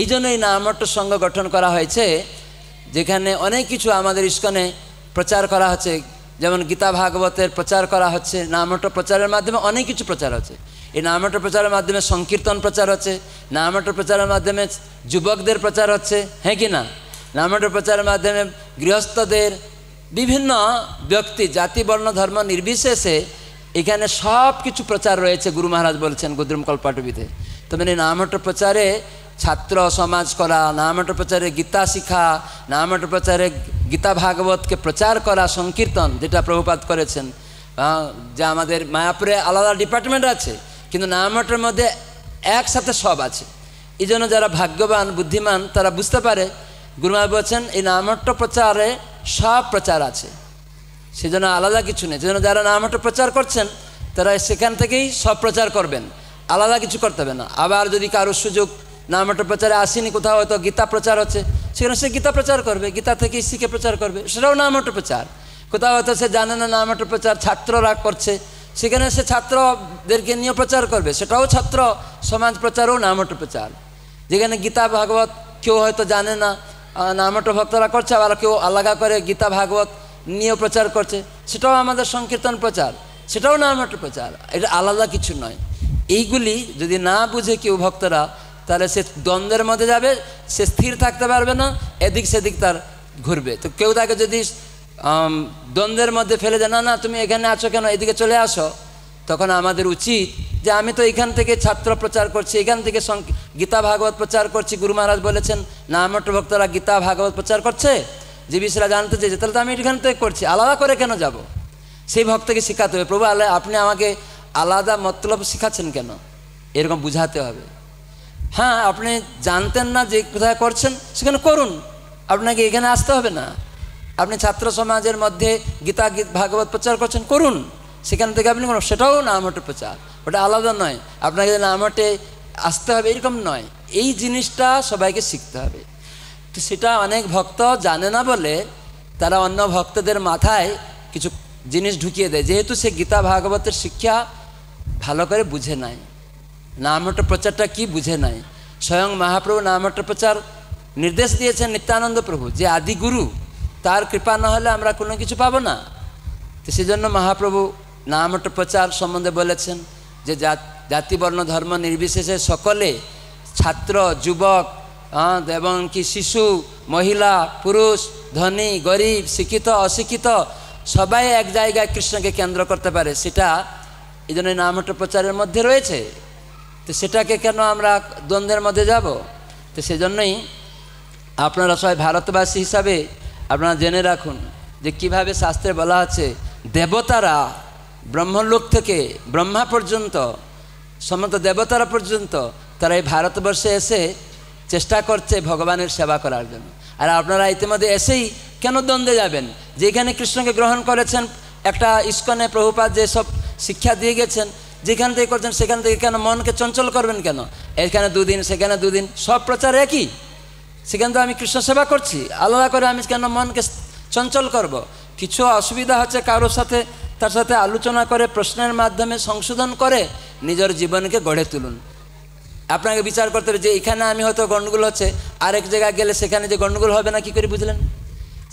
Speaker 1: এই জন্য এই নামট্ট সংঘ গঠন করা হয়েছে যেখানে অনেক কিছু আমাদের ইস্কনে প্রচার করা হচ্ছে যেমন গীতা ভাগবতের প্রচার করা হচ্ছে নামট্ট প্রচারের মাধ্যমে অনেক কিছু প্রচার হচ্ছে এই নামাটর প্রচারের মাধ্যমে সংকীর্তন প্রচার হচ্ছে নামাটর প্রচারের মাধ্যমে যুবকদের প্রচার হচ্ছে হ্যাঁ কি না নামাটর প্রচারের মাধ্যমে গৃহস্থদের বিভিন্ন ব্যক্তি জাতি বর্ণ ধর্ম নির্বিশেষে এখানে সব কিছু প্রচার রয়েছে গুরু মহারাজ বলছেন গুদ্রুম কল্পাটবিতে তো মানে নামাটর প্রচারে ছাত্র সমাজ করা নামাটর প্রচারে গীতা শিখা নামাটর প্রচারে গীতা ভাগবতকে প্রচার করা সংকীর্তন যেটা প্রভুপাত করেছেন যা আমাদের মায়াপুরে আলাদা ডিপার্টমেন্ট আছে কিন্তু নামাটার মধ্যে একসাথে সব আছে এই জন্য যারা ভাগ্যবান বুদ্ধিমান তারা বুঝতে পারে গুরুমা বলছেন এই নামট্ট প্রচারে সব প্রচার আছে সেজন্য আলাদা কিছু নেই সেজন্য যারা নামট্ট প্রচার করছেন তারা সেখান থেকেই সব প্রচার করবেন আলাদা কিছু করতে হবে না আবার যদি কারোর সুযোগ নামট্ট প্রচারে আসেনি কোথাও হয়তো গীতা প্রচার হচ্ছে সেখানে সে গীতা প্রচার করবে গীতা থেকেই শিখে প্রচার করবে সেটাও নামট্ট প্রচার কোথাও হয়তো সে জানে না নামট্ট প্রচার ছাত্ররা করছে সেখানে সে ছাত্রদেরকে নিয়ে প্রচার করবে সেটাও ছাত্র সমাজ প্রচার ও নামটো প্রচার যেখানে গীতা ভাগবত কেউ হয়তো জানে না নামটো ভক্তরা করছে আবার কেউ আলাদা করে গীতা ভাগবত নিয়ে প্রচার করছে সেটাও আমাদের সংকীর্তন প্রচার সেটাও নামটো প্রচার এটা আলাদা কিছু নয় এইগুলি যদি না বুঝে কেউ ভক্তরা তাহলে সে দ্বন্দ্বের মধ্যে যাবে সে স্থির থাকতে পারবে না এদিক সেদিক তার ঘুরবে তো কেউ তাকে যদি দ্বন্দ্বের মধ্যে ফেলে দেয় না না তুমি এখানে আছো কেন এদিকে চলে আসো তখন আমাদের উচিত যে আমি তো এখান থেকে ছাত্র প্রচার করছি এখান থেকে গীতা ভাগবত প্রচার করছি গুরু মহারাজ বলেছেন নামট ভক্তরা গীতা ভাগবত প্রচার করছে যে বিষয়রা জানতে চেয়েছে তাহলে তো আমি এখান থেকে করছি আলাদা করে কেন যাব। সেই ভক্তকে শেখাতে হবে প্রভু আল্লাহ আপনি আমাকে আলাদা মতলব শেখাচ্ছেন কেন এরকম বুঝাতে হবে হ্যাঁ আপনি জানতেন না যে কোথায় করছেন সেখানে করুন আপনাকে এখানে আসতে হবে না আপনি ছাত্র সমাজের মধ্যে গীতা ভাগবত প্রচার করছেন করুন সেখান থেকে আপনি কোনো সেটাও নামহটে প্রচার ওটা আলাদা নয় আপনাকে নামটে আসতে হবে এরকম নয় এই জিনিসটা সবাইকে শিখতে হবে তো সেটা অনেক ভক্ত জানে না বলে তারা অন্য ভক্তদের মাথায় কিছু জিনিস ঢুকিয়ে দেয় যেহেতু সে গীতা ভাগবতের শিক্ষা ভালো করে বুঝে নাই নামহট্ট প্রচারটা কি বুঝে নাই স্বয়ং মহাপ্রভু নামহট্ট প্রচার নির্দেশ দিয়েছেন নিত্যানন্দ প্রভু যে আদিগুরু তার কৃপা না হলে আমরা কোনো কিছু পাবো না তো সেজন্য মহাপ্রভু নামট প্রচার সম্বন্ধে বলেছেন যে জাতি বর্ণ ধর্ম নির্বিশেষে সকলে ছাত্র যুবক এবং কি শিশু মহিলা পুরুষ ধনী গরিব শিক্ষিত অশিক্ষিত সবাই এক জায়গায় কৃষ্ণকে কেন্দ্র করতে পারে সেটা এই জন্য নামহট্ট প্রচারের মধ্যে রয়েছে তো সেটাকে কেন আমরা দ্বন্দ্বের মধ্যে যাব তো সেজন্যই আপনারা সবাই ভারতবাসী হিসাবে আপনারা জেনে রাখুন যে কিভাবে শাস্ত্রে বলা আছে দেবতারা ব্রহ্মলোক থেকে ব্রহ্মা পর্যন্ত সমস্ত দেবতারা পর্যন্ত তারা এই ভারতবর্ষে এসে চেষ্টা করছে ভগবানের সেবা করার জন্য আর আপনারা ইতিমধ্যে এসেই কেন দ্বন্দ্বে যাবেন যেখানে কৃষ্ণকে গ্রহণ করেছেন একটা ইস্কনে প্রভুপাত যেসব শিক্ষা দিয়ে গেছেন যেখান থেকে করছেন সেখান থেকে কেন মনকে চঞ্চল করবেন কেন এখানে দুদিন সেখানে দুদিন সব প্রচার একই সেখানে তো আমি কৃষ্ণ সেবা করছি আলাদা করে আমি কেন মনকে চঞ্চল করব। কিছু অসুবিধা হচ্ছে কারোর সাথে তার সাথে আলোচনা করে প্রশ্নের মাধ্যমে সংশোধন করে নিজের জীবনকে গড়ে তুলুন আপনাকে বিচার করতে হবে যে এখানে আমি হয়তো গণ্ডগোল হচ্ছে আরেক জায়গায় গেলে সেখানে যে গণ্ডগোল হবে না কী করে বুঝলেন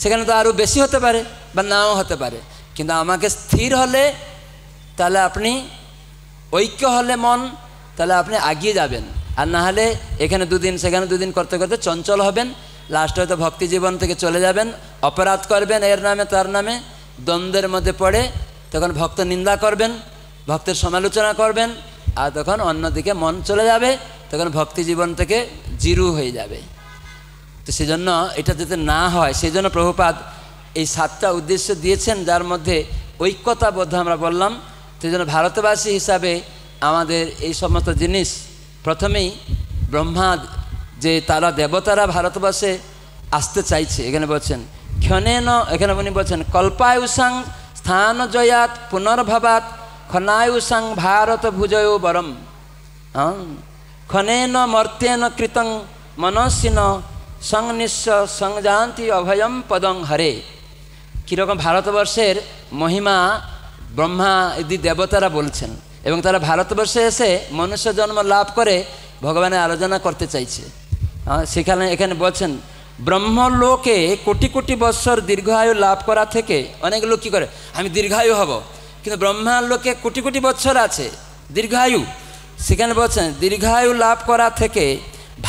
Speaker 1: সেখানে তো আরও বেশি হতে পারে বা নাও হতে পারে কিন্তু আমাকে স্থির হলে তাহলে আপনি ঐক্য হলে মন তাহলে আপনি এগিয়ে যাবেন আর না হলে এখানে দুদিন সেখানে দুদিন করতে করতে চঞ্চল হবেন লাস্ট হয়তো ভক্তি জীবন থেকে চলে যাবেন অপরাধ করবেন এর নামে তার নামে দ্বন্দ্বের মধ্যে পড়ে তখন ভক্ত নিন্দা করবেন ভক্তের সমালোচনা করবেন আর তখন অন্যদিকে মন চলে যাবে তখন ভক্তি জীবন থেকে জিরু হয়ে যাবে তো সেজন্য এটা যাতে না হয় সেই জন্য প্রভুপাত এই সাতটা উদ্দেশ্য দিয়েছেন যার মধ্যে ঐক্যতাবদ্ধ আমরা বললাম সেই জন্য ভারতবাসী হিসাবে আমাদের এই সমস্ত জিনিস প্রথমেই ব্রহ্মা যে তারা দেবতারা ভারতবর্ষে আসতে চাইছে এখানে বলছেন ক্ষণেন এখানে উনি বলছেন কল্পায়ুষাং স্থান জয়াত পুনর্ভাবাত ক্ষণায়ুষাং ভারত ভুজয় বরম হ্যাঁ খনেন মর্ত্যেন কৃতং মনস্বিন সংনিঃস্ব সংজান্তি অভয়ম পদং হরে কীরকম ভারতবর্ষের মহিমা ব্রহ্মা ইদি দেবতারা বলছেন এবং তারা ভারতবর্ষে এসে মনুষ্য জন্ম লাভ করে ভগবানের আলোচনা করতে চাইছে সেখানে এখানে বলছেন ব্রহ্মলোকে কোটি কোটি বৎসর দীর্ঘায়ু লাভ করা থেকে অনেক লোক কী করে আমি দীর্ঘায়ু হব কিন্তু লোকে কোটি কোটি বৎসর আছে দীর্ঘায়ু সেখানে বলছেন দীর্ঘায়ু লাভ করা থেকে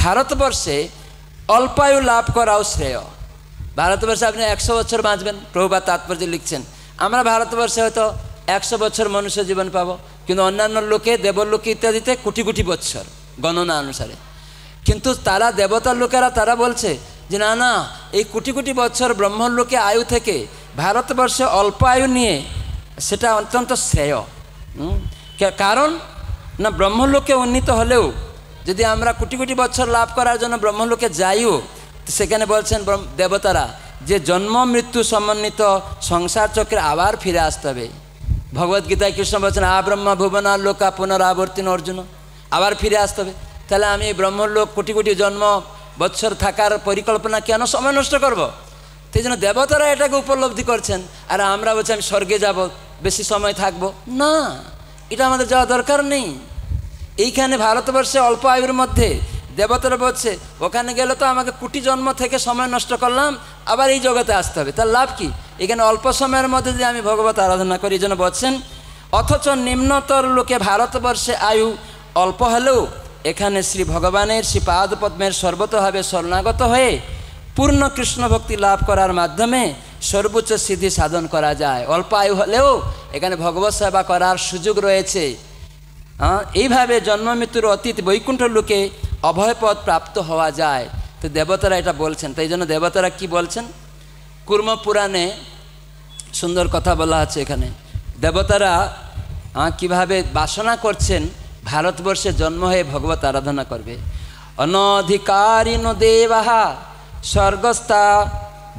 Speaker 1: ভারতবর্ষে অল্পায়ু লাভ করাও শ্রেয় ভারতবর্ষে আপনি একশো বছর বাঁচবেন প্রভুবার তাৎপর্য লিখছেন আমরা ভারতবর্ষে হয়তো একশো বছর মানুষের জীবন পাব কিন্তু অন্যান্য লোকে দেবলোকে ইত্যাদিতে কোটি কোটি বছর গণনা অনুসারে কিন্তু তারা দেবতার লোকেরা তারা বলছে যে না না এই কোটি কোটি বছর ব্রহ্মলোকে আয়ু থেকে ভারতবর্ষে অল্প আয়ু নিয়ে সেটা অত্যন্ত শ্রেয় কারণ না ব্রহ্মলোকে উন্নীত হলেও যদি আমরা কোটি কোটি বছর লাভ করার জন্য ব্রহ্মলোকে যাইও সেখানে বলছেন দেবতারা যে জন্ম মৃত্যু সমন্বিত সংসার চক্রে আবার ফিরে আসতে হবে ভগবদ্গীতায় কৃষ্ণ বলছেন আ ব্রহ্মা ভুবনা লোকা পুনরাবর্তিন অর্জুন আবার ফিরে আসতে হবে তাহলে আমি ব্রহ্মলোক কোটি কোটি জন্ম বৎসর থাকার পরিকল্পনা কেন সময় নষ্ট করব। সেই জন্য দেবতারা এটাকে উপলব্ধি করছেন আর আমরা বলছি আমি স্বর্গে যাব বেশি সময় থাকব না এটা আমাদের যাওয়া দরকার নেই এইখানে ভারতবর্ষে অল্প আয়ুর মধ্যে দেবতারা বলছে ওখানে গেলে তো আমাকে কোটি জন্ম থেকে সময় নষ্ট করলাম আবার এই জগতে আসতে হবে তার লাভ কী এখানে অল্প সময়ের মধ্যে যে আমি ভগবত আরাধনা করি এই জন্য বলছেন অথচ নিম্নতর লোকে ভারতবর্ষে আয়ু অল্প হলেও এখানে শ্রী ভগবানের শ্রী পাদপদ্মের সর্বতভাবে শরণাগত হয়ে পূর্ণ কৃষ্ণ ভক্তি লাভ করার মাধ্যমে সর্বোচ্চ সিদ্ধি সাধন করা যায় অল্প আয়ু হলেও এখানে ভগবত সেবা করার সুযোগ রয়েছে হ্যাঁ এইভাবে জন্ম মৃত্যুর অতীত বৈকুণ্ঠ লোকে অভয়পদ প্রাপ্ত হওয়া যায় তো দেবতারা এটা বলছেন তাই জন্য দেবতারা কি বলছেন কুর্মপুরাণে সুন্দর কথা বলা আছে এখানে দেবতারা কিভাবে বাসনা করছেন ভারতবর্ষে জন্ম হয়ে ভগবত আরাধনা করবে অনধিকারীন দেবাহা স্বর্গস্থা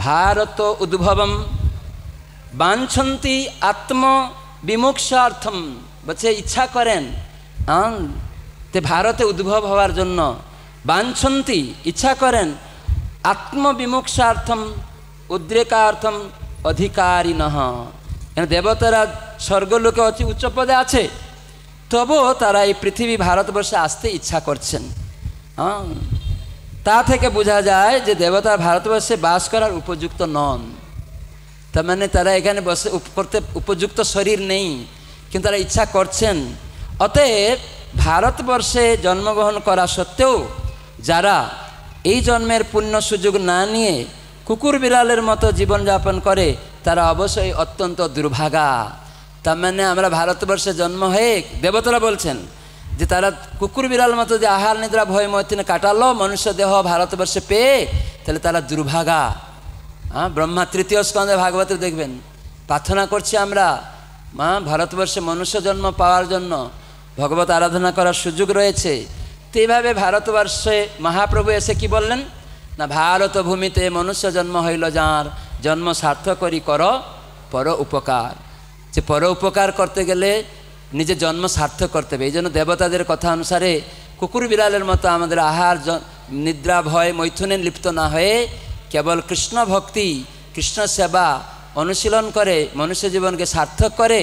Speaker 1: ভারত উদ্ভবম বাঞ্ছন্তি আত্ম বিমুক্ষার্থম বলছে ইচ্ছা করেন তে ভারতে উদ্ভব হওয়ার জন্য বাঞ্ছন্তি ইচ্ছা করেন আত্মবিমুক্ষার্থম উদ্রেকার্থম অধিকারী নহ এখানে দেবতারা স্বর্গলোকে অতি উচ্চ পদে আছে তবুও তারা এই পৃথিবী ভারতবর্ষে আসতে ইচ্ছা করছেন তা থেকে বোঝা যায় যে দেবতা ভারতবর্ষে বাস করার উপযুক্ত নন তার মানে তারা এখানে বসে করতে উপযুক্ত শরীর নেই কিন্তু তারা ইচ্ছা করছেন অতএব ভারতবর্ষে জন্মগ্রহণ করা সত্ত্বেও যারা এই জন্মের পুণ্য সুযোগ না নিয়ে কুকুর বিড়ালের মতো জীবনযাপন করে তারা অবশ্যই অত্যন্ত দুর্ভাগা তার মানে আমরা ভারতবর্ষে জন্ম হয়ে দেবতারা বলছেন যে তারা কুকুর বিড়াল মতো যে আহার নিদ্রা ভয় মতিনে কাটালো মনুষ্য দেহ ভারতবর্ষে পেয়ে তাহলে তারা দুর্ভাগা হ্যাঁ ব্রহ্মা তৃতীয় স্কন্ধে ভাগবত দেখবেন প্রার্থনা করছি আমরা মা ভারতবর্ষে মনুষ্য জন্ম পাওয়ার জন্য ভগবত আরাধনা করার সুযোগ রয়েছে তো এইভাবে ভারতবর্ষে মহাপ্রভু এসে কি বললেন না ভারত ভূমিতে মনুষ্য জন্ম হইল যার জন্ম করি কর পর উপকার যে পর উপকার করতে গেলে নিজে জন্ম সার্থক করতে হবে এই জন্য দেবতাদের কথা অনুসারে কুকুর বিড়ালের মতো আমাদের আহার নিদ্রা ভয় মৈথুনে লিপ্ত না হয়ে কেবল কৃষ্ণ ভক্তি কৃষ্ণ সেবা অনুশীলন করে মনুষ্য জীবনকে সার্থক করে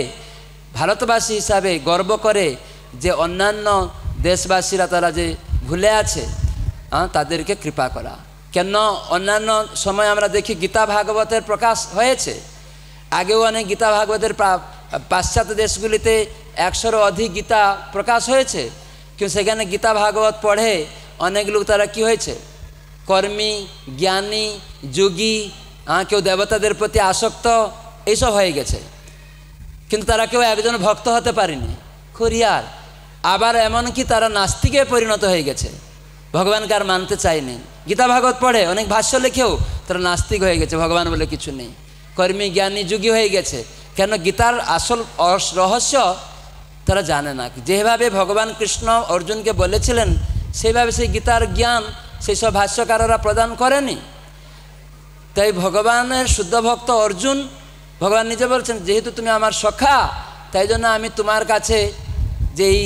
Speaker 1: ভারতবাসী হিসাবে গর্ব করে যে অন্যান্য দেশবাসীরা তারা যে ভুলে আছে তাদেরকে কৃপা করা কেন অন্যান্য সময় আমরা দেখি গীতা ভাগবতের প্রকাশ হয়েছে আগেও অনেক গীতা ভাগবতের পাশ্চাত্য দেশগুলিতে একশোরও অধিক গীতা প্রকাশ হয়েছে কিন্তু সেখানে গীতা ভাগবত পড়ে অনেক লোক তারা কি হয়েছে কর্মী জ্ঞানী যোগী কেউ দেবতাদের প্রতি আসক্ত এইসব হয়ে গেছে কিন্তু তারা কেউ একজন ভক্ত হতে পারেনি খুরিয়ার আবার এমনকি তারা নাস্তিকে পরিণত হয়ে গেছে ভগবানকে আর মানতে চায়নি গীতা ভাগবত পড়ে অনেক ভাষ্য লেখেও তারা নাস্তিক হয়ে গেছে ভগবান বলে কিছু নেই কর্মী জ্ঞানী যুগী হয়ে গেছে কেন গীতার আসল রহস্য তারা জানে না যেভাবে ভগবান কৃষ্ণ অর্জুনকে বলেছিলেন সেইভাবে সেই গীতার জ্ঞান সেই সব ভাষ্যকাররা প্রদান করেনি তাই ভগবানের শুদ্ধ ভক্ত অর্জুন ভগবান নিজে বলছেন যেহেতু তুমি আমার সখা তাই জন্য আমি তোমার কাছে যেই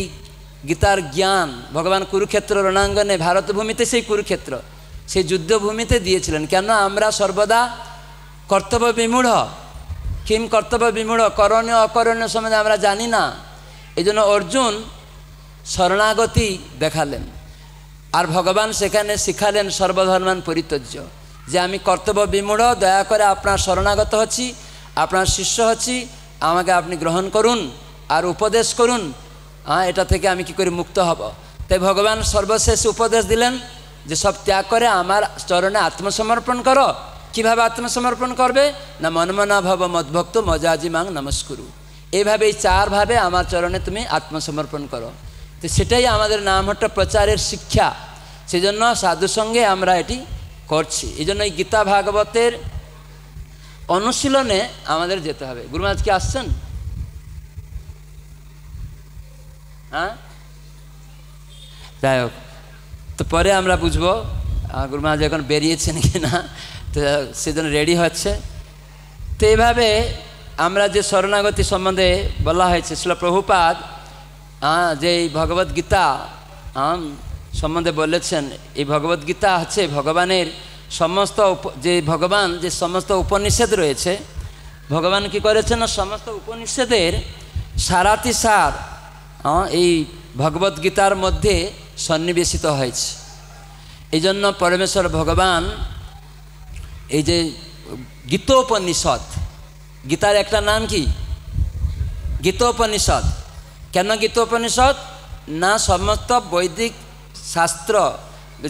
Speaker 1: গীতার জ্ঞান ভগবান কুরুক্ষেত্র রণাঙ্গনে ভারতভূমিতে সেই কুরুক্ষেত্র সেই যুদ্ধভূমিতে দিয়েছিলেন কেন আমরা সর্বদা কর্তব্য বিমূঢ় কিম কর্তব্য বিমূঢ় করণীয় অকরণীয় সম্বন্ধে আমরা জানি না এই জন্য অর্জুন শরণাগতি দেখালেন আর ভগবান সেখানে শিখালেন সর্বধর্মান পরিত্য যে আমি কর্তব্য বিমূঢ় দয়া করে আপনার শরণাগত হচ্ছি আপনার শিষ্য হচ্ছি আমাকে আপনি গ্রহণ করুন আর উপদেশ করুন হ্যাঁ এটা থেকে আমি কি করে মুক্ত হব তাই ভগবান সর্বশেষ উপদেশ দিলেন যে সব ত্যাগ করে আমার চরণে আত্মসমর্পণ করো কীভাবে আত্মসমর্পণ করবে না মনমনা ভব মদভক্ত মজাজি মাং নমস্কুরু এইভাবে এই চারভাবে আমার চরণে তুমি আত্মসমর্পণ করো তো সেটাই আমাদের নাম হট প্রচারের শিক্ষা সেজন্য সাধু সঙ্গে আমরা এটি করছি এই জন্য এই গীতা ভাগবতের অনুশীলনে আমাদের যেতে হবে গুরুমাজ কি আসছেন হ্যাঁ যাই হোক তো পরে আমরা বুঝবো গুরু মহারাজ এখন বেরিয়েছেন কি না তো সেজন্য রেডি হচ্ছে তো এভাবে আমরা যে শরণাগতি সম্বন্ধে বলা হয়েছে শিল প্রভুপাদ যে এই ভগবত গীতা সম্বন্ধে বলেছেন এই ভগবত গীতা হচ্ছে ভগবানের সমস্ত যে ভগবান যে সমস্ত উপনিষেদ রয়েছে ভগবান কি করেছেন না সমস্ত উপনিষেদের সারাতি সার এই ভগবদ্গীতার গীতার মধ্যে সন্নিবেশিত হয়েছে এই জন্য পরমেশ্বর ভগবান এই যে গীতোপনিষদ গীতার একটা নাম কি গীতোপনিষদ কেন গীতোপনিষদ না সমস্ত বৈদিক শাস্ত্র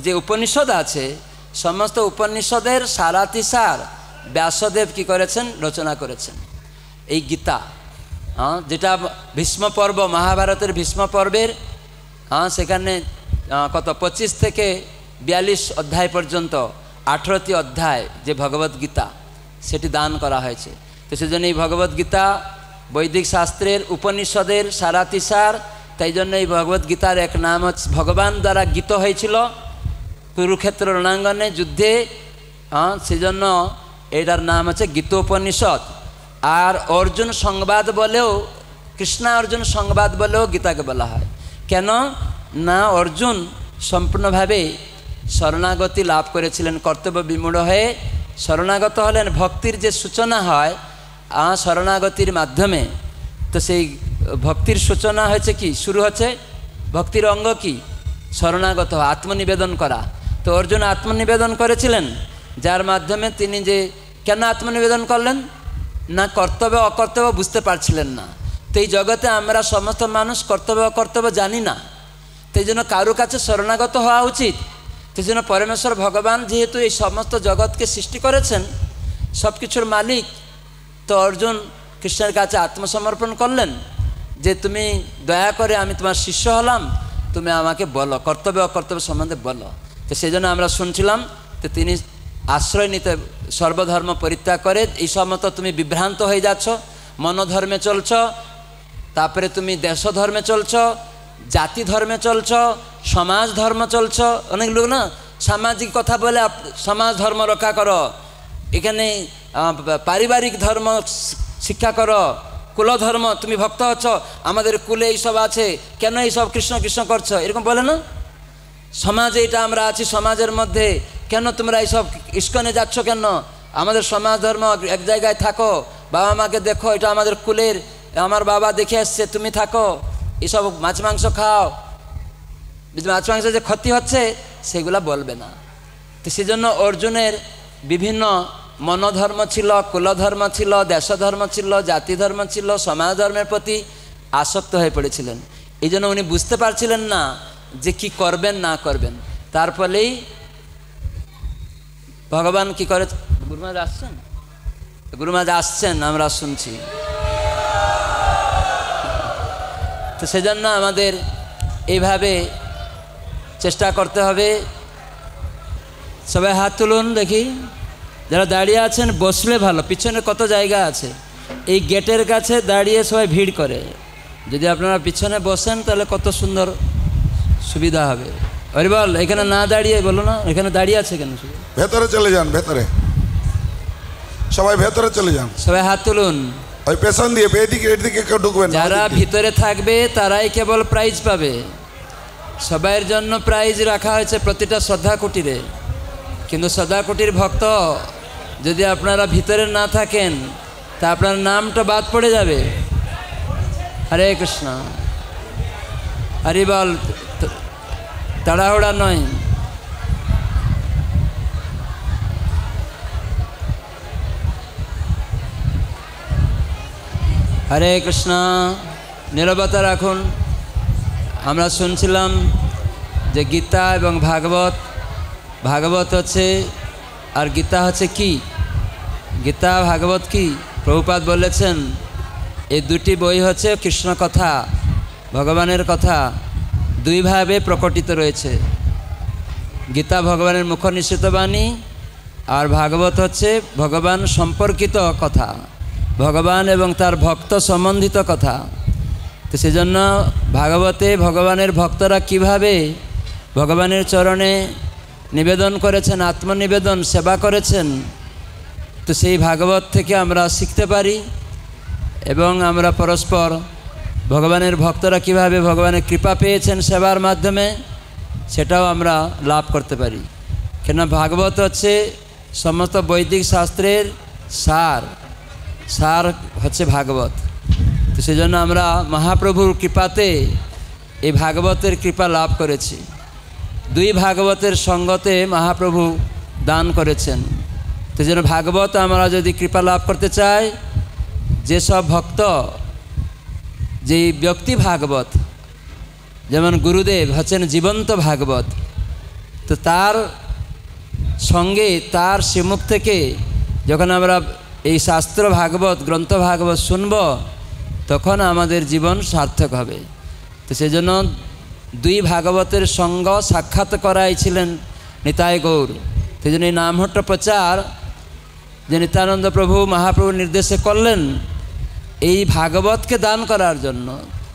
Speaker 1: যে উপনিষদ আছে সমস্ত উপনিষদের সারাতিসার ব্যাসদেব কি করেছেন রচনা করেছেন এই গীতা যেটা ভীষ্ম পর্ব মহাভারতের ভীষ্ম পর্বের হ্যাঁ সেখানে কত পঁচিশ থেকে বিয়াল্লিশ অধ্যায় পর্যন্ত আঠারোটি অধ্যায় যে ভগবদ্গীতা সেটি দান করা হয়েছে তো সেজন্য এই ভগবদ্গীতা বৈদিক শাস্ত্রের উপনিষদের সারা তিসার তাই জন্য এই ভগবদ্গীতার এক নাম হচ্ছে ভগবান দ্বারা গীত হয়েছিল কুরুক্ষেত্র রণাঙ্গনে যুদ্ধে হ্যাঁ সেজন্য এটার নাম হচ্ছে গীতোপনিষদ আর অর্জুন সংবাদ বলেও কৃষ্ণা অর্জুন সংবাদ বলেও গীতাকে বলা হয় কেন না অর্জুন সম্পূর্ণভাবে শরণাগতি লাভ করেছিলেন কর্তব্য বিমূঢ় হয়ে শরণাগত হলেন ভক্তির যে সূচনা হয় আ শরণাগতির মাধ্যমে তো সেই ভক্তির সূচনা হয়েছে কি শুরু হচ্ছে ভক্তির অঙ্গ কি শরণাগত আত্মনিবেদন করা তো অর্জুন আত্মনিবেদন করেছিলেন যার মাধ্যমে তিনি যে কেন আত্মনিবেদন করলেন না কর্তব্য অকর্তব্য বুঝতে পারছিলেন না তো এই জগতে আমরা সমস্ত মানুষ কর্তব্য কর্তব্য জানি না সেই জন্য কারো কাছে শরণাগত হওয়া উচিত সেই জন্য পরমেশ্বর ভগবান যেহেতু এই সমস্ত জগৎকে সৃষ্টি করেছেন সব কিছুর মালিক তো অর্জুন কৃষ্ণের কাছে আত্মসমর্পণ করলেন যে তুমি দয়া করে আমি তোমার শিষ্য হলাম তুমি আমাকে বলো কর্তব্য অকর্তব্য সম্বন্ধে বলো তো সেই জন্য আমরা শুনছিলাম তো তিনি আশ্রয় নিতে সর্বধর্ম পরিত্যাগ করে এই সমস্ত তুমি বিভ্রান্ত হয়ে যাচ্ছ মনোধর্মে চলছ তারপরে তুমি দেশ ধর্মে চলছ জাতি ধর্মে চলছ সমাজ ধর্ম চলছ অনেক লোক না সামাজিক কথা বলে সমাজ ধর্ম রক্ষা করো এখানে পারিবারিক ধর্ম শিক্ষা কুল কুলধর্ম তুমি ভক্ত হচ্ছ আমাদের কুলে এইসব আছে কেন এইসব কৃষ্ণ কৃষ্ণ করছো এরকম বলে না সমাজে এটা আমরা আছি সমাজের মধ্যে কেন তোমরা এইসব ইস্কনে যাচ্ছ কেন আমাদের সমাজ ধর্ম এক জায়গায় থাকো বাবা মাকে দেখো এটা আমাদের কুলের আমার বাবা দেখে আসছে তুমি থাকো এসব মাছ মাংস খাও মাছ মাংস যে ক্ষতি হচ্ছে সেগুলা বলবে না তো সেজন্য অর্জুনের বিভিন্ন মনধর্ম ছিল কুলধর্ম ছিল দেশধর্ম ছিল জাতি ধর্ম ছিল সমাজ ধর্মের প্রতি আসক্ত হয়ে পড়েছিলেন এই জন্য উনি বুঝতে পারছিলেন না যে কি করবেন না করবেন তার ফলেই ভগবান কি করে গুরুমাজ আসছেন গুরুমাজ আসছেন আমরা শুনছি তো সেজন্য আমাদের এইভাবে চেষ্টা করতে হবে সবাই হাত তুলুন দেখি যারা দাঁড়িয়ে আছেন বসলে ভালো পিছনে কত জায়গা আছে এই গেটের কাছে দাঁড়িয়ে সবাই ভিড় করে যদি আপনারা পিছনে বসেন তাহলে কত সুন্দর সুবিধা হবে আরে বল এখানে না দাঁড়িয়ে বলো না এখানে দাঁড়িয়ে আছে কেন ভেতরে চলে যান ভেতরে সবাই ভেতরে চলে যান সবাই হাত তুলুন ওই পেছন দিয়ে এদিকে এদিকে কেউ ঢুকবেন যারা ভিতরে থাকবে তারাই কেবল প্রাইজ পাবে সবাইয়ের জন্য প্রাইজ রাখা হয়েছে প্রতিটা শ্রদ্ধা কুটিরে কিন্তু শ্রদ্ধা কুটির ভক্ত যদি আপনারা ভিতরে না থাকেন তা আপনার নামটা বাদ পড়ে যাবে হরে কৃষ্ণ হরিবল তাড়াহুড়া নয় হরে কৃষ্ণ নিরবতা রাখুন আমরা শুনছিলাম যে গীতা এবং ভাগবত ভাগবত হচ্ছে আর গীতা হচ্ছে কি গীতা ভাগবত কি প্রভুপাত বলেছেন এই দুটি বই হচ্ছে কৃষ্ণ কথা ভগবানের কথা দুইভাবে প্রকটিত রয়েছে গীতা ভগবানের নিশ্চিত বাণী আর ভাগবত হচ্ছে ভগবান সম্পর্কিত কথা ভগবান এবং তার ভক্ত সম্বন্ধিত কথা তো সেজন্য ভাগবতে ভগবানের ভক্তরা কিভাবে ভগবানের চরণে নিবেদন করেছেন আত্মনিবেদন সেবা করেছেন তো সেই ভাগবত থেকে আমরা শিখতে পারি এবং আমরা পরস্পর ভগবানের ভক্তরা কিভাবে ভগবানের কৃপা পেয়েছেন সেবার মাধ্যমে সেটাও আমরা লাভ করতে পারি কেননা ভাগবত হচ্ছে সমস্ত বৈদিক শাস্ত্রের সার সার হচ্ছে ভাগবত তো সেজন্য আমরা মহাপ্রভুর কৃপাতে এই ভাগবতের কৃপা লাভ করেছি দুই ভাগবতের সঙ্গতে মহাপ্রভু দান করেছেন তো যেন ভাগবত আমরা যদি কৃপা লাভ করতে চাই যেসব ভক্ত যে ব্যক্তি ভাগবত যেমন গুরুদেব হচ্ছেন জীবন্ত ভাগবত তো তার সঙ্গে তার সেমুখ থেকে যখন আমরা এই শাস্ত্র ভাগবত গ্রন্থ ভাগবত শুনব তখন আমাদের জীবন সার্থক হবে তো সেজন্য দুই ভাগবতের সঙ্গ সাক্ষাৎ করাইছিলেন নিতাই গৌর সেই জন্য এই নামহট্ট প্রচার যে নিত্যানন্দ প্রভু মহাপ্রভু নির্দেশে করলেন এই ভাগবতকে দান করার জন্য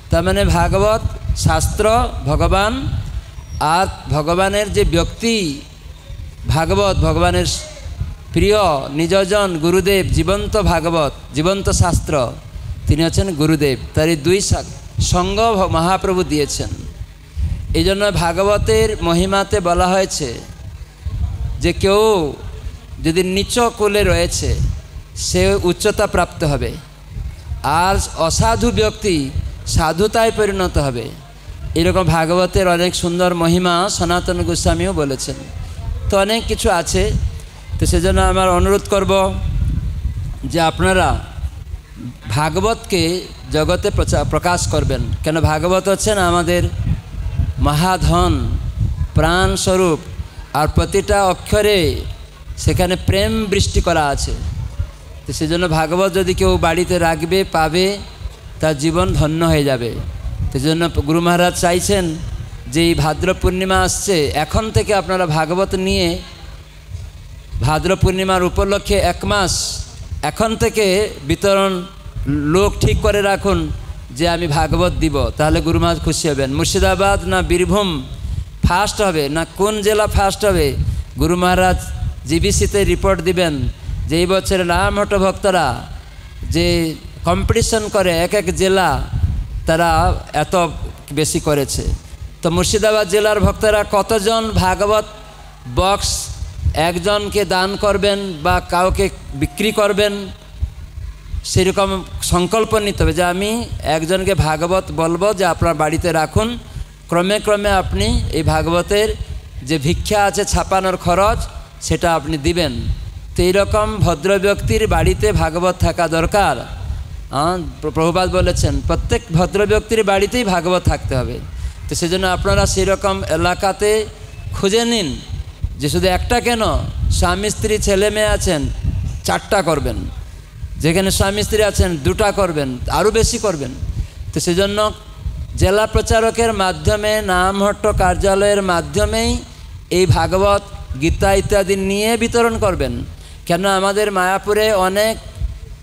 Speaker 1: তার মানে ভাগবত শাস্ত্র ভগবান আর ভগবানের যে ব্যক্তি ভাগবত ভগবানের প্রিয় নিজজন গুরুদেব জীবন্ত ভাগবত জীবন্ত শাস্ত্র তিনি হচ্ছেন গুরুদেব তার এই দুই সঙ্গ মহাপ্রভু দিয়েছেন এই জন্য ভাগবতের মহিমাতে বলা হয়েছে যে কেউ যদি নিচ কোলে রয়েছে সে উচ্চতা প্রাপ্ত হবে আর অসাধু ব্যক্তি সাধুতায় পরিণত হবে এরকম ভাগবতের অনেক সুন্দর মহিমা সনাতন গোস্বামীও বলেছেন তো অনেক কিছু আছে তো সেজন্য আমার অনুরোধ করব যে আপনারা ভাগবতকে জগতে প্রকাশ করবেন কেন ভাগবত হচ্ছেন আমাদের মহাধন প্রাণস্বরূপ আর প্রতিটা অক্ষরে সেখানে প্রেম বৃষ্টি করা আছে তো সেজন্য ভাগবত যদি কেউ বাড়িতে রাখবে পাবে তার জীবন ধন্য হয়ে যাবে সেজন্য গুরু মহারাজ চাইছেন যে এই ভাদ্র পূর্ণিমা আসছে এখন থেকে আপনারা ভাগবত নিয়ে ভাদ্র পূর্ণিমার উপলক্ষে এক মাস এখন থেকে বিতরণ লোক ঠিক করে রাখুন যে আমি ভাগবত দিব তাহলে গুরু খুশি হবেন মুর্শিদাবাদ না বীরভূম ফার্স্ট হবে না কোন জেলা ফার্স্ট হবে গুরু মহারাজ জিবিসিতে রিপোর্ট দিবেন যে এই বছরে রামহট ভক্তরা যে কম্পিটিশন করে এক এক জেলা তারা এত বেশি করেছে তো মুর্শিদাবাদ জেলার ভক্তরা কতজন ভাগবত বক্স একজনকে দান করবেন বা কাউকে বিক্রি করবেন সেরকম সংকল্প নিতে হবে যে আমি একজনকে ভাগবত বলবো যে আপনার বাড়িতে রাখুন ক্রমে ক্রমে আপনি এই ভাগবতের যে ভিক্ষা আছে ছাপানোর খরচ সেটা আপনি দিবেন তো এইরকম ভদ্র ব্যক্তির বাড়িতে ভাগবত থাকা দরকার প্রভুপাত বলেছেন প্রত্যেক ভদ্র ব্যক্তির বাড়িতেই ভাগবত থাকতে হবে তো সেজন্য আপনারা সেরকম এলাকাতে খুঁজে নিন যে শুধু একটা কেন স্বামী স্ত্রী ছেলে মেয়ে আছেন চারটা করবেন যেখানে স্বামী স্ত্রী আছেন দুটা করবেন আরও বেশি করবেন তো সেজন্য জেলা প্রচারকের মাধ্যমে নামহট্ট কার্যালয়ের মাধ্যমেই এই ভাগবত গীতা ইত্যাদি নিয়ে বিতরণ করবেন কেন আমাদের মায়াপুরে অনেক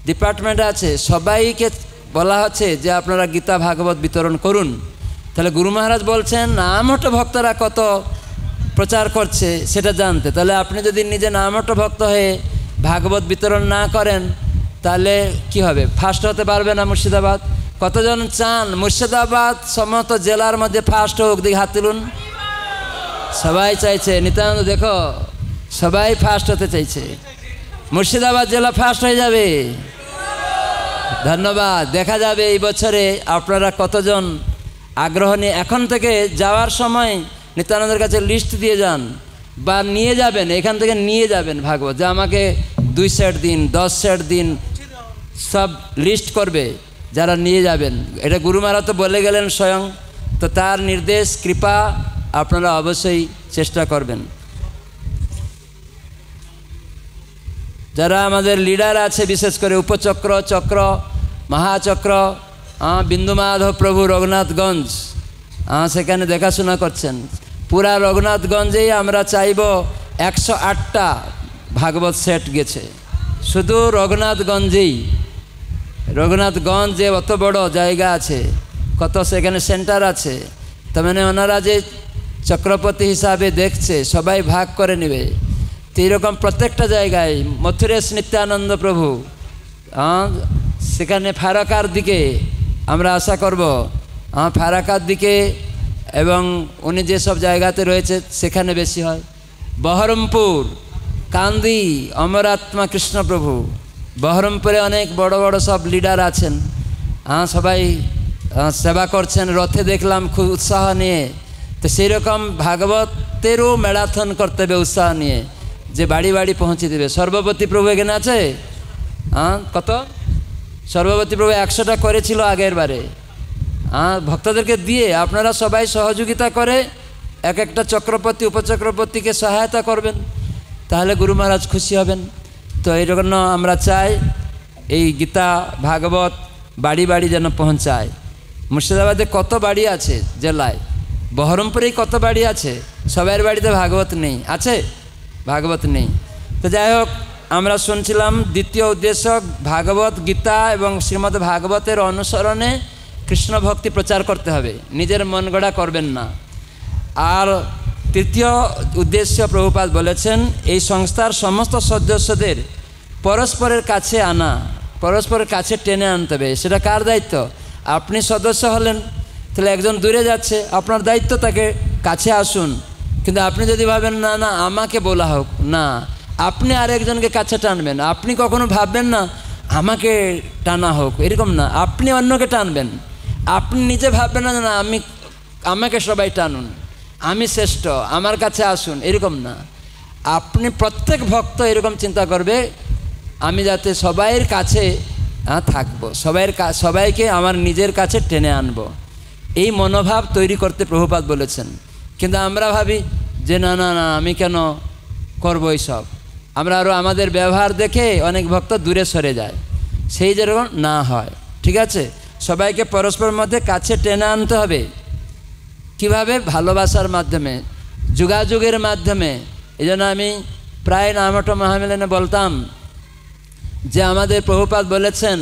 Speaker 1: ডিপার্টমেন্ট আছে সবাইকে বলা হচ্ছে যে আপনারা গীতা ভাগবত বিতরণ করুন তাহলে গুরু মহারাজ বলছেন নামহট্ট ভক্তরা কত প্রচার করছে সেটা জানতে তাহলে আপনি যদি নিজে নামট ভক্ত হয়ে ভাগবত বিতরণ না করেন তাহলে কি হবে ফার্স্ট হতে পারবে না মুর্শিদাবাদ কতজন চান মুর্শিদাবাদ সমস্ত জেলার মধ্যে ফার্স্ট হোক দিকে হাত তুলুন সবাই চাইছে নিতান্ত দেখো সবাই ফার্স্ট হতে চাইছে মুর্শিদাবাদ জেলা ফার্স্ট হয়ে যাবে ধন্যবাদ দেখা যাবে এই বছরে আপনারা কতজন আগ্রহ নিয়ে এখন থেকে যাওয়ার সময় নিত্যানন্দের কাছে লিস্ট দিয়ে যান বা নিয়ে যাবেন এখান থেকে নিয়ে যাবেন ভাগবত যে আমাকে দুই সেট দিন দশ সেট দিন সব লিস্ট করবে যারা নিয়ে যাবেন এটা গুরু তো বলে গেলেন স্বয়ং তো তার নির্দেশ কৃপা আপনারা অবশ্যই চেষ্টা করবেন যারা আমাদের লিডার আছে বিশেষ করে উপচক্র চক্র মহাচক্র বিন্দু মাধব প্রভু রঘুনাথগঞ্জ সেখানে দেখাশোনা করছেন পুরা রঘুনাথগঞ্জেই আমরা চাইব একশো আটটা ভাগবত সেট গেছে শুধু রঘুনাথগঞ্জেই রঘুনাথগঞ্জে অত বড় জায়গা আছে কত সেখানে সেন্টার আছে তার মানে ওনারা যে চক্রপতি হিসাবে দেখছে সবাই ভাগ করে নেবে তো এরকম প্রত্যেকটা জায়গায় মথুরেশ নিত্যানন্দ প্রভু সেখানে ফারাকার দিকে আমরা আশা করব ফারাকার দিকে এবং উনি যেসব জায়গাতে রয়েছে সেখানে বেশি হয় বহরমপুর কান্দি অমরাত্মা কৃষ্ণপ্রভু বহরমপুরে অনেক বড় বড় সব লিডার আছেন হ্যাঁ সবাই সেবা করছেন রথে দেখলাম খুব উৎসাহ নিয়ে তো সেই রকম ভাগবতেরও ম্যারাথন করতে হবে উৎসাহ নিয়ে যে বাড়ি বাড়ি পৌঁছে দেবে সর্বপতি প্রভু এখানে আছে হ্যাঁ কত সর্বপতি প্রভু একশোটা করেছিল আগের বারে হ্যাঁ, ভক্তদেরকে দিয়ে আপনারা সবাই সহযোগিতা করে এক একটা চক্রবর্তী উপচক্রবর্তীকে সহায়তা করবেন তাহলে গুরু মহারাজ খুশি হবেন তো এই জন্য আমরা চাই এই গীতা ভাগবত বাড়ি বাড়ি যেন পৌঁছায় মুর্শিদাবাদে কত বাড়ি আছে জেলায় বহরমপুরেই কত বাড়ি আছে সবাইয়ের বাড়িতে ভাগবত নেই আছে ভাগবত নেই তো যাই হোক আমরা শুনছিলাম দ্বিতীয় উদ্দেশ্য ভাগবত গীতা এবং শ্রীমদ্ ভাগবতের অনুসরণে কৃষ্ণ ভক্তি প্রচার করতে হবে নিজের মন গড়া করবেন না আর তৃতীয় উদ্দেশ্য প্রভুপাত বলেছেন এই সংস্থার সমস্ত সদস্যদের পরস্পরের কাছে আনা পরস্পরের কাছে টেনে আনতে হবে সেটা কার দায়িত্ব আপনি সদস্য হলেন তাহলে একজন দূরে যাচ্ছে আপনার দায়িত্ব তাকে কাছে আসুন কিন্তু আপনি যদি ভাবেন না না আমাকে বলা হোক না আপনি আরেকজনকে কাছে টানবেন আপনি কখনো ভাববেন না আমাকে টানা হোক এরকম না আপনি অন্যকে টানবেন আপনি নিজে ভাববেন না না আমি আমাকে সবাই টানুন আমি শ্রেষ্ঠ আমার কাছে আসুন এরকম না আপনি প্রত্যেক ভক্ত এরকম চিন্তা করবে আমি যাতে সবাইয়ের কাছে থাকব সবাইয়ের সবাইকে আমার নিজের কাছে টেনে আনব এই মনোভাব তৈরি করতে প্রভুপাত বলেছেন কিন্তু আমরা ভাবি যে না না না আমি কেন করবো এইসব আমরা আরও আমাদের ব্যবহার দেখে অনেক ভক্ত দূরে সরে যায় সেই যেরকম না হয় ঠিক আছে সবাইকে পরস্পর মধ্যে কাছে টেনে আনতে হবে কিভাবে ভালোবাসার মাধ্যমে যোগাযোগের মাধ্যমে এই আমি প্রায় নামট মহামিলনে বলতাম যে আমাদের প্রভুপাত বলেছেন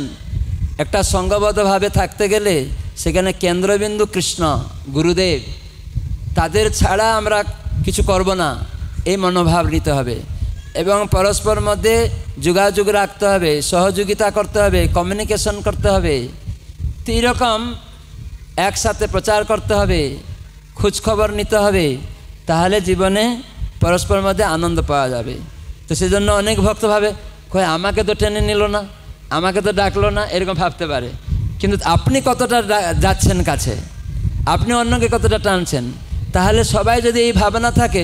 Speaker 1: একটা সঙ্গবদ্ধভাবে থাকতে গেলে সেখানে কেন্দ্রবিন্দু কৃষ্ণ গুরুদেব তাদের ছাড়া আমরা কিছু করব না এই মনোভাব নিতে হবে এবং পরস্পর মধ্যে যোগাযোগ রাখতে হবে সহযোগিতা করতে হবে কমিউনিকেশন করতে হবে তো এরকম একসাথে প্রচার করতে হবে খোঁজখবর নিতে হবে তাহলে জীবনে পরস্পর মধ্যে আনন্দ পাওয়া যাবে তো সেজন্য অনেক ভক্ত ভাবে কয় আমাকে তো টেনে নিল না আমাকে তো ডাকলো না এরকম ভাবতে পারে কিন্তু আপনি কতটা যাচ্ছেন কাছে আপনি অন্যকে কতটা টানছেন তাহলে সবাই যদি এই ভাবনা থাকে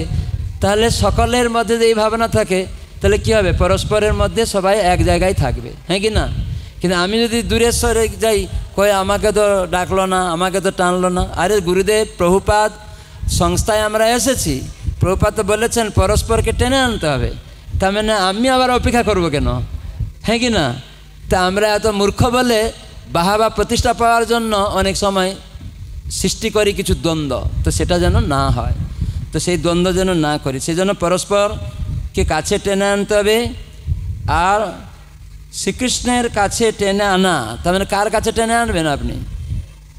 Speaker 1: তাহলে সকলের মধ্যে যদি এই ভাবনা থাকে তাহলে কি হবে পরস্পরের মধ্যে সবাই এক জায়গায় থাকবে হ্যাঁ কি না কিন্তু আমি যদি দূরে সরে যাই কয়ে আমাকে তো ডাকলো না আমাকে তো টানলো না আরে গুরুদেব প্রভুপাত সংস্থায় আমরা এসেছি প্রভুপাত বলেছেন পরস্পরকে টেনে আনতে হবে তার মানে আমি আবার অপেক্ষা করব কেন হ্যাঁ কি না তা আমরা এত মূর্খ বলে বাহাবা প্রতিষ্ঠা পাওয়ার জন্য অনেক সময় সৃষ্টি করি কিছু দ্বন্দ্ব তো সেটা যেন না হয় তো সেই দ্বন্দ্ব যেন না করি সেই জন্য পরস্পরকে কাছে টেনে আনতে হবে আর শ্রীকৃষ্ণের কাছে টেনে আনা তার মানে কার কাছে টেনে আনবেন আপনি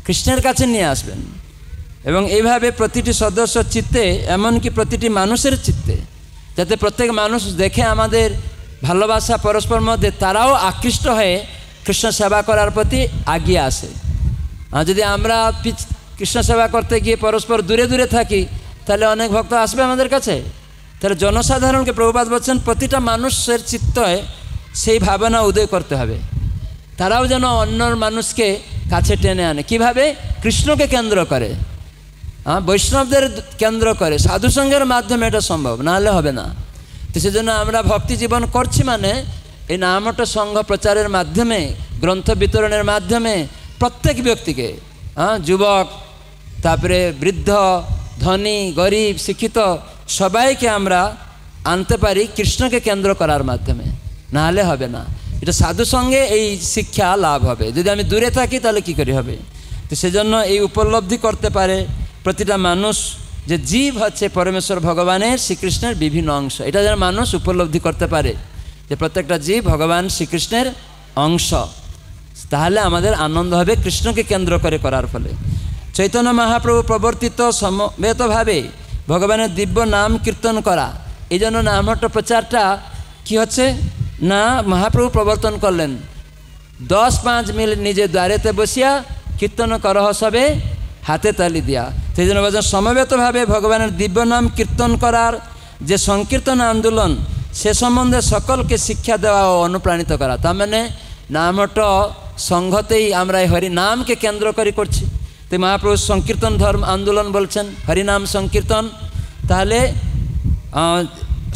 Speaker 1: কৃষ্ণের কাছে নিয়ে আসবেন এবং এইভাবে প্রতিটি সদস্য চিত্তে এমনকি প্রতিটি মানুষের চিত্তে যাতে প্রত্যেক মানুষ দেখে আমাদের ভালোবাসা পরস্পর মধ্যে তারাও আকৃষ্ট হয়ে কৃষ্ণ সেবা করার প্রতি আগিয়ে আসে আর যদি আমরা কৃষ্ণ সেবা করতে গিয়ে পরস্পর দূরে দূরে থাকি তাহলে অনেক ভক্ত আসবে আমাদের কাছে তাহলে জনসাধারণকে প্রভুপাত বলছেন প্রতিটা মানুষের চিত্তয় সেই ভাবনা উদয় করতে হবে তারাও যেন অন্য মানুষকে কাছে টেনে আনে কিভাবে কৃষ্ণকে কেন্দ্র করে হ্যাঁ বৈষ্ণবদের কেন্দ্র করে সাধুসঙ্গের মাধ্যমে এটা সম্ভব নাহলে হবে না তো সেজন্য আমরা ভক্তি জীবন করছি মানে এই নামটা সংঘ প্রচারের মাধ্যমে গ্রন্থ বিতরণের মাধ্যমে প্রত্যেক ব্যক্তিকে হ্যাঁ যুবক তারপরে বৃদ্ধ ধনী গরিব শিক্ষিত সবাইকে আমরা আনতে পারি কৃষ্ণকে কেন্দ্র করার মাধ্যমে নাহলে হবে না এটা সাধু সঙ্গে এই শিক্ষা লাভ হবে যদি আমি দূরে থাকি তাহলে কি করে হবে তো সেজন্য এই উপলব্ধি করতে পারে প্রতিটা মানুষ যে জীব হচ্ছে পরমেশ্বর ভগবানের শ্রীকৃষ্ণের বিভিন্ন অংশ এটা যেন মানুষ উপলব্ধি করতে পারে যে প্রত্যেকটা জীব ভগবান শ্রীকৃষ্ণের অংশ তাহলে আমাদের আনন্দ হবে কৃষ্ণকে কেন্দ্র করে করার ফলে চৈতন্য মহাপ্রভু প্রবর্তিত সমবেতভাবে ভগবানের দিব্য নাম কীর্তন করা এই জন্য নামহট্ট প্রচারটা কি হচ্ছে না মহাপ্রভু প্রবর্তন করলেন দশ পাঁচ মিল নিজে দ্বারেতে বসিয়া কীর্তন করহ সবে হাতে তালি দিয়া সেই জন্য বলছেন সমবেতভাবে ভগবানের দিব্য নাম কীর্তন করার যে সংকীর্তন আন্দোলন সে সম্বন্ধে সকলকে শিক্ষা দেওয়া ও অনুপ্রাণিত করা তার মানে নামট সংঘতেই আমরা এই হরিনামকে কেন্দ্র করে করছি তো মহাপ্রভু সংকীর্তন ধর্ম আন্দোলন বলছেন হরিনাম সংকীর্তন তাহলে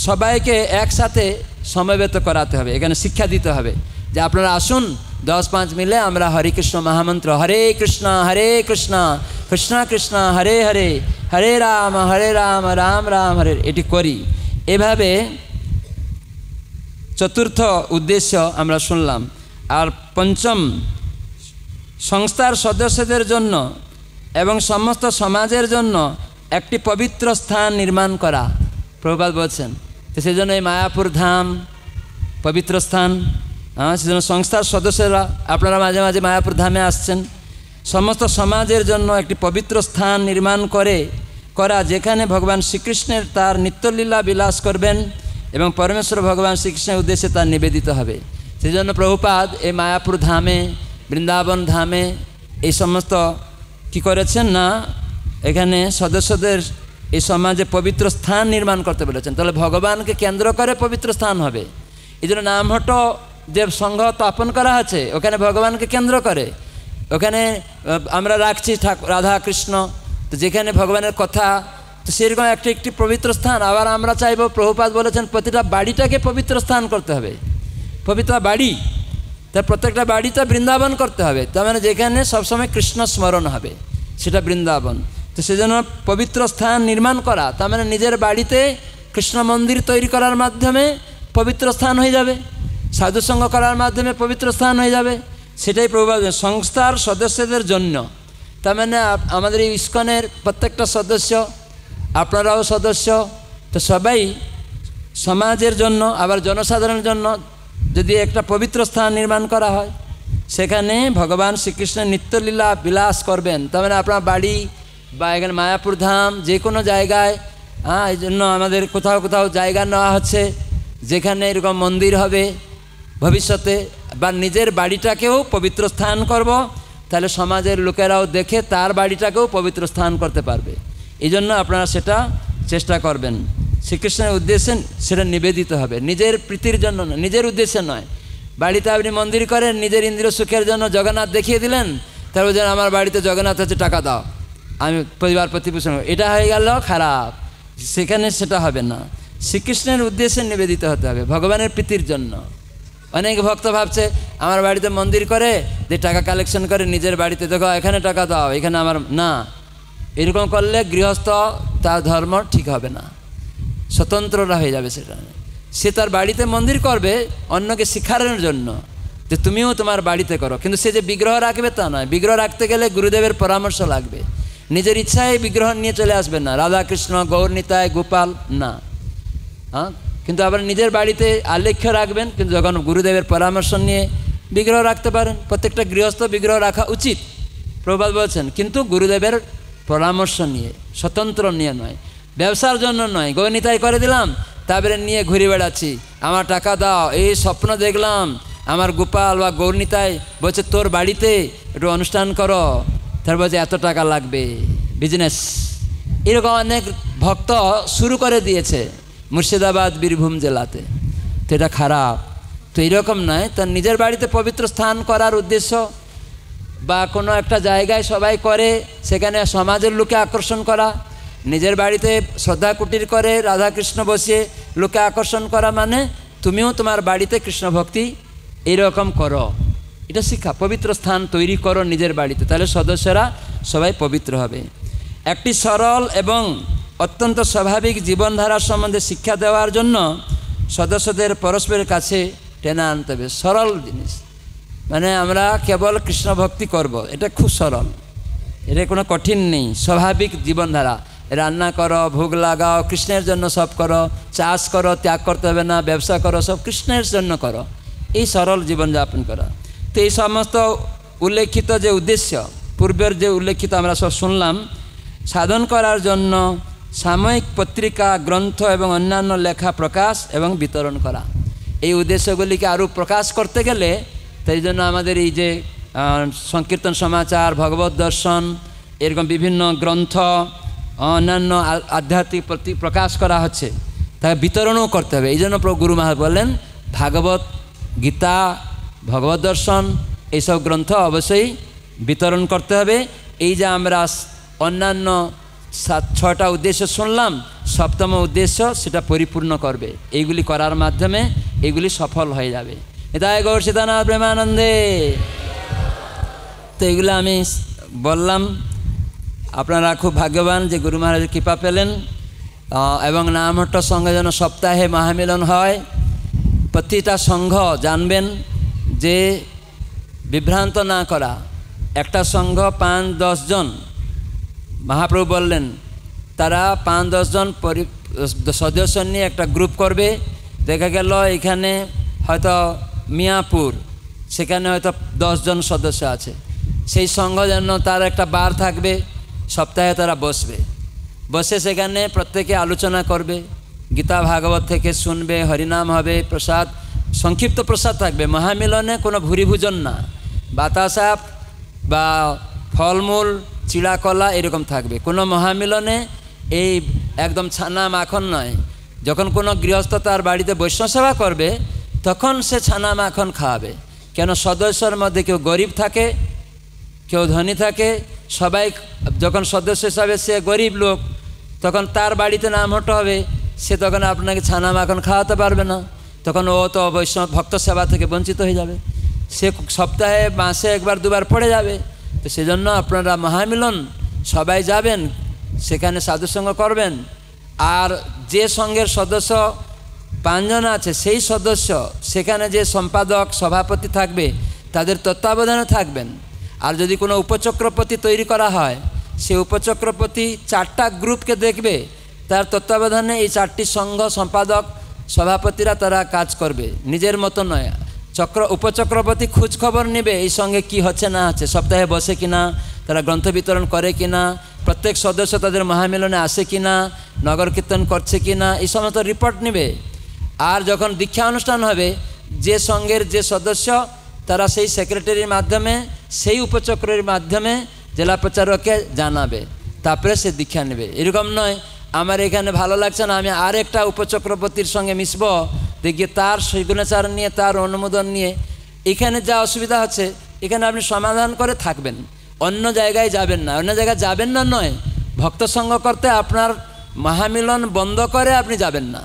Speaker 1: সবাইকে একসাথে সমবেত করাতে হবে এখানে শিক্ষা দিতে হবে যে আপনারা আসুন দশ পাঁচ মিলে আমরা হরে কৃষ্ণ মহামন্ত্র হরে কৃষ্ণ হরে কৃষ্ণ কৃষ্ণ কৃষ্ণ হরে হরে হরে রাম হরে রাম রাম রাম হরে এটি করি এভাবে চতুর্থ উদ্দেশ্য আমরা শুনলাম আর পঞ্চম সংস্থার সদস্যদের জন্য এবং সমস্ত সমাজের জন্য একটি পবিত্র স্থান নির্মাণ করা প্রবাদ বলছেন তো সেই জন্য এই মায়াপুর ধাম পবিত্র স্থান হ্যাঁ সেজন্য সংস্থার সদস্যরা আপনারা মাঝে মাঝে মায়াপুর ধামে আসছেন সমস্ত সমাজের জন্য একটি পবিত্র স্থান নির্মাণ করে করা যেখানে ভগবান শ্রীকৃষ্ণের তার নিত্যলীলা বিলাস করবেন এবং পরমেশ্বর ভগবান শ্রীকৃষ্ণের উদ্দেশ্যে তার নিবেদিত হবে সেই জন্য প্রভুপাদ এই মায়াপুর ধামে বৃন্দাবন ধামে এই সমস্ত কি করেছেন না এখানে সদস্যদের এই সমাজে পবিত্র স্থান নির্মাণ করতে বলেছেন তাহলে ভগবানকে কেন্দ্র করে পবিত্র স্থান হবে এই জন্য নামহট যে সংঘ স্থাপন করা আছে ওখানে ভগবানকে কেন্দ্র করে ওখানে আমরা রাখছি রাধা কৃষ্ণ তো যেখানে ভগবানের কথা তো সেরকম একটি একটি পবিত্র স্থান আবার আমরা চাইব প্রভুপাত বলেছেন প্রতিটা বাড়িটাকে পবিত্র স্থান করতে হবে পবিত্র বাড়ি তার প্রত্যেকটা বাড়িটা বৃন্দাবন করতে হবে তার মানে যেখানে সবসময় কৃষ্ণ স্মরণ হবে সেটা বৃন্দাবন তো সেজন্য পবিত্র স্থান নির্মাণ করা তার মানে নিজের বাড়িতে কৃষ্ণ মন্দির তৈরি করার মাধ্যমে পবিত্র স্থান হয়ে যাবে সাধুসঙ্গ করার মাধ্যমে পবিত্র স্থান হয়ে যাবে সেটাই প্রভাব সংস্থার সদস্যদের জন্য তার মানে আমাদের এই ইস্কনের প্রত্যেকটা সদস্য আপনারাও সদস্য তো সবাই সমাজের জন্য আবার জনসাধারণের জন্য যদি একটা পবিত্র স্থান নির্মাণ করা হয় সেখানে ভগবান শ্রীকৃষ্ণের নিত্যলীলা বিলাস করবেন তার মানে আপনার বাড়ি বা এখানে মায়াপুর ধাম যে কোনো জায়গায় হ্যাঁ এই জন্য আমাদের কোথাও কোথাও জায়গা নেওয়া হচ্ছে যেখানে এরকম মন্দির হবে ভবিষ্যতে বা নিজের বাড়িটাকেও পবিত্র স্থান করব তাহলে সমাজের লোকেরাও দেখে তার বাড়িটাকেও পবিত্র স্থান করতে পারবে এই জন্য আপনারা সেটা চেষ্টা করবেন শ্রীকৃষ্ণের উদ্দেশ্যে সেটা নিবেদিত হবে নিজের প্রীতির জন্য নয় নিজের উদ্দেশ্যে নয় বাড়িতে আপনি মন্দির করেন নিজের ইন্দ্রিয় সুখের জন্য জগন্নাথ দেখিয়ে দিলেন তারপর যেন আমার বাড়িতে জগন্নাথ হচ্ছে টাকা দাও আমি পরিবার প্রতিপোষণ এটা হয়ে গেল খারাপ সেখানে সেটা হবে না শ্রীকৃষ্ণের উদ্দেশ্যে নিবেদিত হতে হবে ভগবানের প্রীতির জন্য অনেক ভক্ত ভাবছে আমার বাড়িতে মন্দির করে যে টাকা কালেকশন করে নিজের বাড়িতে দেখো এখানে টাকা দাও এখানে আমার না এরকম করলে গৃহস্থ তার ধর্ম ঠিক হবে না স্বতন্ত্ররা হয়ে যাবে সেটা সে তার বাড়িতে মন্দির করবে অন্যকে শিখানোর জন্য যে তুমিও তোমার বাড়িতে করো কিন্তু সে যে বিগ্রহ রাখবে তা নয় বিগ্রহ রাখতে গেলে গুরুদেবের পরামর্শ লাগবে নিজের ইচ্ছায় বিগ্রহ নিয়ে চলে আসবেন না রাধা কৃষ্ণ গৌরনীতায় গোপাল না হ্যাঁ কিন্তু আবার নিজের বাড়িতে আলেখ্য রাখবেন কিন্তু যখন গুরুদেবের পরামর্শ নিয়ে বিগ্রহ রাখতে পারেন প্রত্যেকটা গৃহস্থ বিগ্রহ রাখা উচিত প্রবাদ বলছেন কিন্তু গুরুদেবের পরামর্শ নিয়ে স্বতন্ত্র নিয়ে নয় ব্যবসার জন্য নয় গৌরনীতায় করে দিলাম তারপরে নিয়ে ঘুরে বেড়াচ্ছি আমার টাকা দাও এই স্বপ্ন দেখলাম আমার গোপাল বা গৌরনীতায় বলছে তোর বাড়িতে একটু অনুষ্ঠান করো তারপর বলছে এত টাকা লাগবে বিজনেস এরকম অনেক ভক্ত শুরু করে দিয়েছে মুর্শিদাবাদ বীরভূম জেলাতে তো এটা খারাপ তো এরকম নয় তার নিজের বাড়িতে পবিত্র স্থান করার উদ্দেশ্য বা কোনো একটা জায়গায় সবাই করে সেখানে সমাজের লোকে আকর্ষণ করা নিজের বাড়িতে শ্রদ্ধা কুটির করে রাধাকৃষ্ণ বসিয়ে লোকে আকর্ষণ করা মানে তুমিও তোমার বাড়িতে কৃষ্ণ ভক্তি এরকম করো এটা শিক্ষা পবিত্র স্থান তৈরি করো নিজের বাড়িতে তাহলে সদস্যরা সবাই পবিত্র হবে একটি সরল এবং অত্যন্ত স্বাভাবিক জীবনধারা সম্বন্ধে শিক্ষা দেওয়ার জন্য সদস্যদের পরস্পরের কাছে টেনে আনতে হবে সরল জিনিস মানে আমরা কেবল কৃষ্ণ ভক্তি করব। এটা খুব সরল এটা কোনো কঠিন নেই স্বাভাবিক জীবনধারা রান্না করো ভোগ লাগাও কৃষ্ণের জন্য সব করো চাষ করো ত্যাগ করতে হবে না ব্যবসা করো সব কৃষ্ণের জন্য করো এই সরল জীবনযাপন করা তো এই সমস্ত উল্লেখিত যে উদ্দেশ্য পূর্বের যে উল্লেখিত আমরা সব শুনলাম সাধন করার জন্য সাময়িক পত্রিকা গ্রন্থ এবং অন্যান্য লেখা প্রকাশ এবং বিতরণ করা এই উদ্দেশ্যগুলিকে আরও প্রকাশ করতে গেলে তাই জন্য আমাদের এই যে সংকীর্তন সমাচার ভগবত দর্শন এরকম বিভিন্ন গ্রন্থ অন্যান্য আধ্যাত্মিক প্রতি প্রকাশ করা হচ্ছে তাকে বিতরণও করতে হবে এই জন্য গুরু মহারাজ বলেন ভাগবত গীতা ভগবত দর্শন এইসব গ্রন্থ অবশ্যই বিতরণ করতে হবে এই যে আমরা অন্যান্য সাত ছটা উদ্দেশ্য শুনলাম সপ্তম উদ্দেশ্য সেটা পরিপূর্ণ করবে এইগুলি করার মাধ্যমে এগুলি সফল হয়ে যাবে এটাই গৌর সীতানাথ প্রেমানন্দে তো এগুলো আমি বললাম আপনারা খুব ভাগ্যবান যে গুরু মহারাজের কৃপা পেলেন এবং নামহট্ট সঙ্গে যেন সপ্তাহে মহামিলন হয় প্রতিটা সংঘ জানবেন যে বিভ্রান্ত না করা একটা সংঘ পাঁচ দশজন মহাপ্রভু বললেন তারা পাঁচ দশজন সদস্য নিয়ে একটা গ্রুপ করবে দেখা গেল এখানে হয়তো মিয়াপুর সেখানে হয়তো দশজন সদস্য আছে সেই সংঘ যেন তার একটা বার থাকবে সপ্তাহে তারা বসবে বসে সেখানে প্রত্যেকে আলোচনা করবে গীতা ভাগবত থেকে শুনবে হরিনাম হবে প্রসাদ সংক্ষিপ্ত প্রসাদ থাকবে মহামিলনে কোনো ভুরিভোজন না বাতাসাপ বা ফলমূল চিড়াকলা এরকম থাকবে কোনো মহামিলনে এই একদম ছানা মাখন নয় যখন কোনো গৃহস্থ তার বাড়িতে বৈষ্ণব সেবা করবে তখন সে ছানা মাখন খাওয়াবে কেন সদস্যর মধ্যে কেউ গরিব থাকে কেউ ধনী থাকে সবাই যখন সদস্য হিসাবে সে গরিব লোক তখন তার বাড়িতে নাম হতে হবে সে তখন আপনাকে ছানা মাখন খাওয়াতে পারবে না তখন ও তো বৈষ্ণব ভক্ত সেবা থেকে বঞ্চিত হয়ে যাবে সে সপ্তাহে মাসে একবার দুবার পড়ে যাবে তো সেজন্য আপনারা মহামিলন সবাই যাবেন সেখানে সাধুসঙ্গ করবেন আর যে সঙ্গের সদস্য পাঁচজন আছে সেই সদস্য সেখানে যে সম্পাদক সভাপতি থাকবে তাদের তত্ত্বাবধানে থাকবেন আর যদি কোনো উপচক্রপতি তৈরি করা হয় সে উপচক্রপতি চারটা গ্রুপকে দেখবে তার তত্ত্বাবধানে এই চারটি সংঘ সম্পাদক সভাপতিরা তারা কাজ করবে নিজের মতো নয় চক্র উপচক্রবর্তী খোঁজখবর নেবে এই সঙ্গে কি হচ্ছে না হচ্ছে সপ্তাহে বসে কিনা তারা গ্রন্থ বিতরণ করে কিনা প্রত্যেক সদস্য তাদের মহামিলনে আসে কিনা নগর কীর্তন করছে কিনা এই সমস্ত রিপোর্ট নেবে আর যখন দীক্ষা অনুষ্ঠান হবে যে সঙ্গের যে সদস্য তারা সেই সেক্রেটারির মাধ্যমে সেই উপচক্রের মাধ্যমে জেলা প্রচারককে জানাবে তারপরে সে দীক্ষা নেবে এরকম নয় আমার এখানে ভালো লাগছে না আমি আরেকটা উপচক্রবর্তীর সঙ্গে মিশব দেখিয়ে তার সৈগুণাচার নিয়ে তার অনুমোদন নিয়ে এখানে যা অসুবিধা হচ্ছে এখানে আপনি সমাধান করে থাকবেন অন্য জায়গায় যাবেন না অন্য জায়গায় যাবেন না নয় ভক্ত সঙ্গ করতে আপনার মহামিলন বন্ধ করে আপনি যাবেন না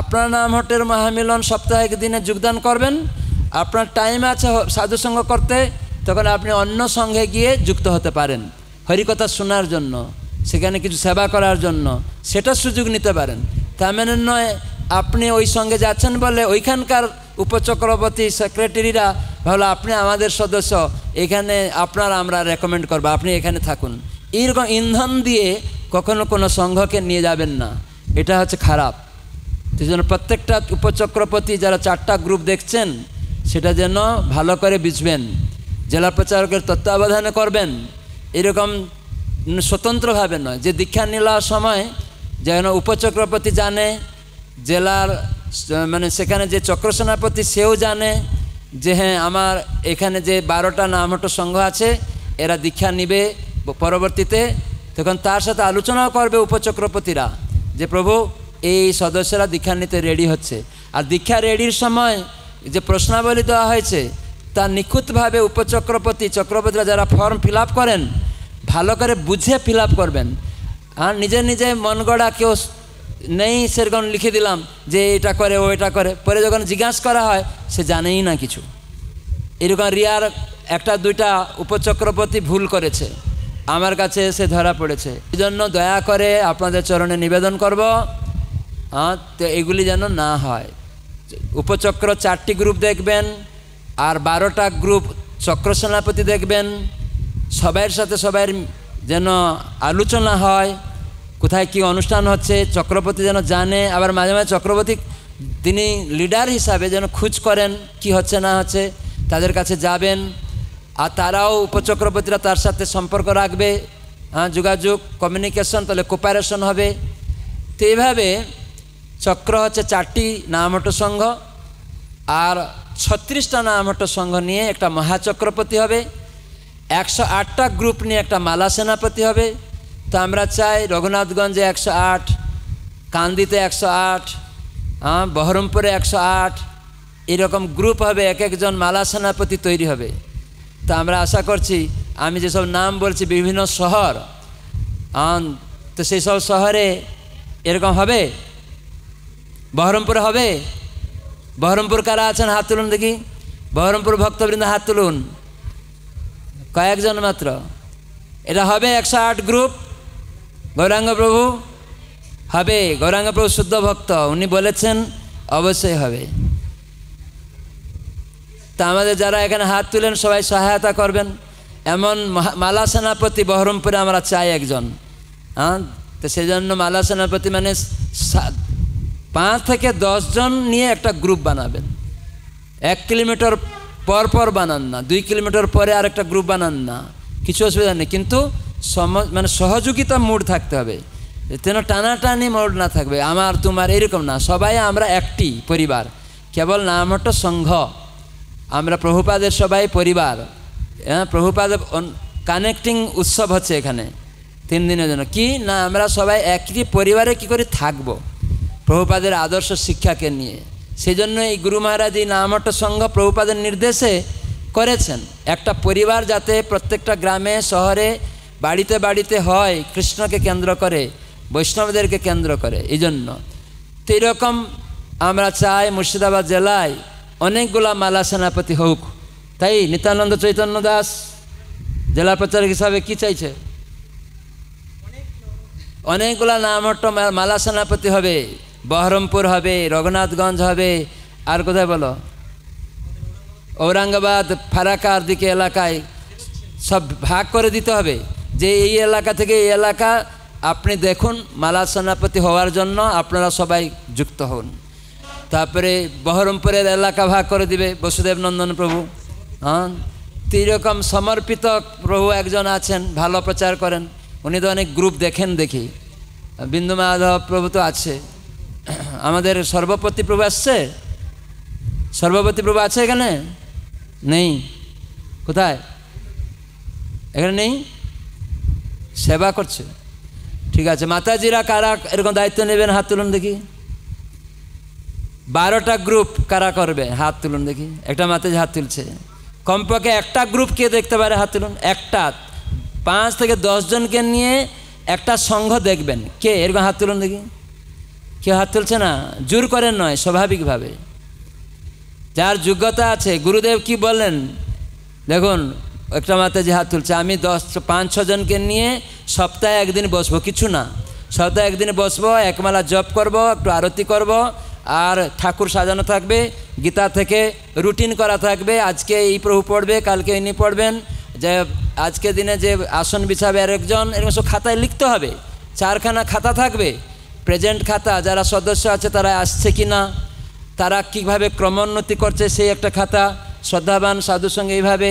Speaker 1: আপনার নাম হটের মহামিলন সপ্তাহে দিনে যোগদান করবেন আপনার টাইম আছে সাধুসঙ্গ করতে তখন আপনি অন্য সঙ্গে গিয়ে যুক্ত হতে পারেন হরিকথা শোনার জন্য সেখানে কিছু সেবা করার জন্য সেটা সুযোগ নিতে পারেন তার মানে নয় আপনি ওই সঙ্গে যাচ্ছেন বলে ওইখানকার উপচক্রবর্তী সেক্রেটারিরা ভালো আপনি আমাদের সদস্য এখানে আপনার আমরা রেকমেন্ড করবো আপনি এখানে থাকুন এইরকম ইন্ধন দিয়ে কখনো কোনো সংঘকে নিয়ে যাবেন না এটা হচ্ছে খারাপ সেই জন্য প্রত্যেকটা উপচক্রপতি যারা চারটা গ্রুপ দেখছেন সেটা যেন ভালো করে বুঝবেন জেলা প্রচারকের তত্ত্বাবধানে করবেন এরকম স্বতন্ত্রভাবে নয় যে দীক্ষা নেওয়ার সময় যেন উপচক্রপতি জানে জেলার মানে সেখানে যে চক্র সেনাপতি সেও জানে যে হ্যাঁ আমার এখানে যে বারোটা নামহট্ট সংঘ আছে এরা দীক্ষা নিবে পরবর্তীতে তখন তার সাথে আলোচনাও করবে উপচক্রপতিরা যে প্রভু এই সদস্যরা দীক্ষা নিতে রেডি হচ্ছে আর দীক্ষা রেডির সময় যে প্রশ্নাবলী দেওয়া হয়েছে তা নিখুঁতভাবে উপচক্রপতি চক্রপতিরা যারা ফর্ম ফিল করেন ভালো করে বুঝে ফিল করবেন আর নিজে নিজে মন গড়া কেউ নেই সেরকম লিখে দিলাম যে এটা করে ও এটা করে পরে যখন জিজ্ঞাসা করা হয় সে জানেই না কিছু এরকম রিয়ার একটা দুইটা উপচক্রপতি ভুল করেছে আমার কাছে সে ধরা পড়েছে এই জন্য দয়া করে আপনাদের চরণে নিবেদন করব হ্যাঁ তো এগুলি যেন না হয় উপচক্র চারটি গ্রুপ দেখবেন আর বারোটা গ্রুপ চক্র সেনাপতি দেখবেন সবাইয়ের সাথে সবাইয়ের যেন আলোচনা হয় কোথায় কি অনুষ্ঠান হচ্ছে চক্রবর্তী যেন জানে আবার মাঝে মাঝে চক্রবর্তী তিনি লিডার হিসাবে যেন খুঁজ করেন কি হচ্ছে না হচ্ছে তাদের কাছে যাবেন আর তারাও উপচক্রবর্তীরা তার সাথে সম্পর্ক রাখবে হ্যাঁ যোগাযোগ কমিউনিকেশন তাহলে কোপারেশন হবে তো এইভাবে চক্র হচ্ছে চারটি নামট সংঘ আর ছত্রিশটা নামট সংঘ নিয়ে একটা মহাচক্রপতি হবে একশো আটটা গ্রুপ নিয়ে একটা মালা সেনাপতি হবে তো আমরা চাই রঘুনাথগঞ্জে একশো আট কান্দিতে একশো আট বহরমপুরে একশো আট এরকম গ্রুপ হবে এক একজন মালা সেনাপতি তৈরি হবে তো আমরা আশা করছি আমি যেসব নাম বলছি বিভিন্ন শহর তো সেই সব শহরে এরকম হবে বহরমপুর হবে বহরমপুর কারা আছেন হাত তুলুন দেখি বহরমপুর ভক্তবৃন্দ হাত তুলুন কয়েকজন মাত্র এটা হবে একশো আট গ্রুপ গৌরাঙ্গ প্রভু হবে গৌরাঙ্গ প্রভু শুদ্ধ ভক্ত উনি বলেছেন অবশ্যই হবে তা আমাদের যারা এখানে হাত তুলেন সবাই সহায়তা করবেন এমন মালা সেনাপতি বহরমপুরে আমরা চাই একজন হ্যাঁ তো সেই জন্য মালা সেনাপতি মানে পাঁচ থেকে দশজন নিয়ে একটা গ্রুপ বানাবেন এক কিলোমিটার পরপর বানান না দুই কিলোমিটার পরে আরেকটা গ্রুপ বানান না কিছু অসুবিধা নেই কিন্তু সম মানে সহযোগিতা মুড থাকতে হবে যেন টানাটানি মোড না থাকবে আমার তোমার এরকম না সবাই আমরা একটি পরিবার কেবল নাম হটা সংঘ আমরা প্রভুপাদের সবাই পরিবার হ্যাঁ প্রভুপাদ কানেক্টিং উৎসব হচ্ছে এখানে তিন দিনের জন্য কি না আমরা সবাই একই পরিবারে কি করে থাকবো প্রভুপাদের আদর্শ শিক্ষাকে নিয়ে সেজন্য এই গুরু মহারাজ এই নামট সংঘ প্রভুপাদের নির্দেশে করেছেন একটা পরিবার যাতে প্রত্যেকটা গ্রামে শহরে বাড়িতে বাড়িতে হয় কৃষ্ণকে কেন্দ্র করে বৈষ্ণবদেরকে কেন্দ্র করে এই জন্য তো এরকম আমরা চাই মুর্শিদাবাদ জেলায় অনেকগুলা মালা সেনাপতি হোক তাই নিত্যানন্দ চৈতন্য দাস জেলা প্রচারক হিসাবে কি চাইছে অনেকগুলা নামট্ট মালা সেনাপতি হবে বহরমপুর হবে রঘুনাথগঞ্জ হবে আর কোথায় বলো ঔরঙ্গাবাদ ফারাকার দিকে এলাকায় সব ভাগ করে দিতে হবে যে এই এলাকা থেকে এই এলাকা আপনি দেখুন মালা সেনাপতি হওয়ার জন্য আপনারা সবাই যুক্ত হন তারপরে বহরমপুরের এলাকা ভাগ করে দিবে বসুদেব নন্দন প্রভু হ্যাঁ তিরকম সমর্পিত প্রভু একজন আছেন ভালো প্রচার করেন উনি তো অনেক গ্রুপ দেখেন দেখি বিন্দু মাধব প্রভু তো আছে আমাদের সর্বপতি প্রভু আসছে সর্বপতি প্রভু আছে এখানে নেই কোথায় এখানে নেই সেবা করছে ঠিক আছে মাতাজিরা কারা এরকম দায়িত্ব নেবেন হাত তুলুন দেখি বারোটা গ্রুপ কারা করবে হাত তুলুন দেখি একটা মাতাজি হাত তুলছে কমপক্ষে একটা গ্রুপ কে দেখতে পারে হাত তুলুন একটা পাঁচ থেকে দশজনকে নিয়ে একটা সংঘ দেখবেন কে এরকম হাত তুলুন দেখি কেউ হাত তুলছে না জোর করেন নয় স্বাভাবিকভাবে যার যোগ্যতা আছে গুরুদেব কি বললেন দেখুন একটা যে হাত তুলছে আমি দশ পাঁচ ছজনকে নিয়ে সপ্তাহে একদিন বসবো কিছু না সপ্তাহে একদিন বসবো একমালা জপ করব একটু আরতি করব আর ঠাকুর সাজানো থাকবে গীতা থেকে রুটিন করা থাকবে আজকে এই প্রভু পড়বে কালকে ইনি পড়বেন যে আজকে দিনে যে আসন বিছাবে আরেকজন এরকম সব খাতায় লিখতে হবে চারখানা খাতা থাকবে প্রেজেন্ট খাতা যারা সদস্য আছে তারা আসছে কি না তারা কীভাবে ক্রমোন্নতি করছে সেই একটা খাতা শ্রদ্ধাবান সাধুর সঙ্গে এইভাবে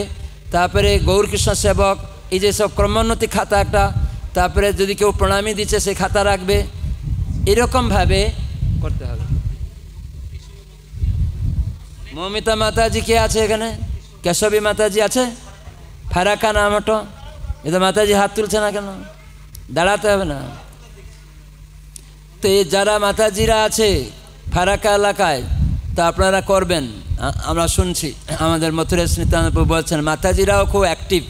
Speaker 1: তারপরে গৌরকৃষ্ণ সেবক এই যে সব ক্রমোন্নতি খাতা একটা তারপরে যদি কেউ প্রণামী দিচ্ছে সেই খাতা রাখবে এরকমভাবে করতে হবে মমিতা মাতাজি কে আছে এখানে কেশবী মাতাজি আছে ফারাকা নামটো এ তো মাতাজি হাত তুলছে না কেন দাঁড়াতে হবে না তো যারা মাতাজিরা আছে ফারাকা এলাকায় তা আপনারা করবেন আমরা শুনছি আমাদের মথুরা স্মৃতানপুর বলছেন মাতাজিরাও খুব অ্যাক্টিভ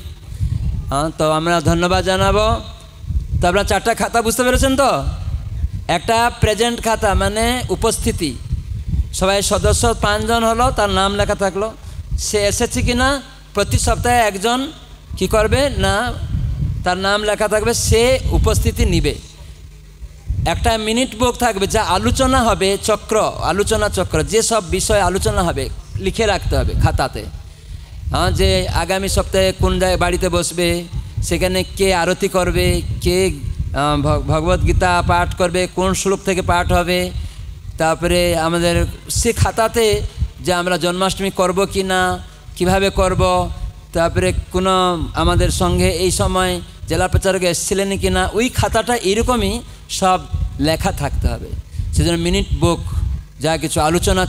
Speaker 1: হ্যাঁ তো আমরা ধন্যবাদ জানাবো তো আপনার চারটা খাতা বুঝতে পেরেছেন তো একটা প্রেজেন্ট খাতা মানে উপস্থিতি সবাই সদস্য পাঁচজন হলো তার নাম লেখা থাকলো সে এসেছে কি না প্রতি সপ্তাহে একজন কি করবে না তার নাম লেখা থাকবে সে উপস্থিতি নিবে একটা মিনিট বুক থাকবে যা আলোচনা হবে চক্র আলোচনা চক্র যেসব বিষয় আলোচনা হবে লিখে রাখতে হবে খাতাতে হ্যাঁ যে আগামী সপ্তাহে কোন বাড়িতে বসবে সেখানে কে আরতি করবে কে ভগবত গীতা পাঠ করবে কোন শ্লোক থেকে পাঠ হবে তারপরে আমাদের সে খাতাতে যে আমরা জন্মাষ্টমী করব কি না কীভাবে করব তারপরে কোনো আমাদের সঙ্গে এই সময় জেলা প্রচারক এসেছিলেন কি না ওই খাতাটা এরকমই সব লেখা থাকতে হবে সেজন্য মিনিট বুক যা কিছু আলোচনা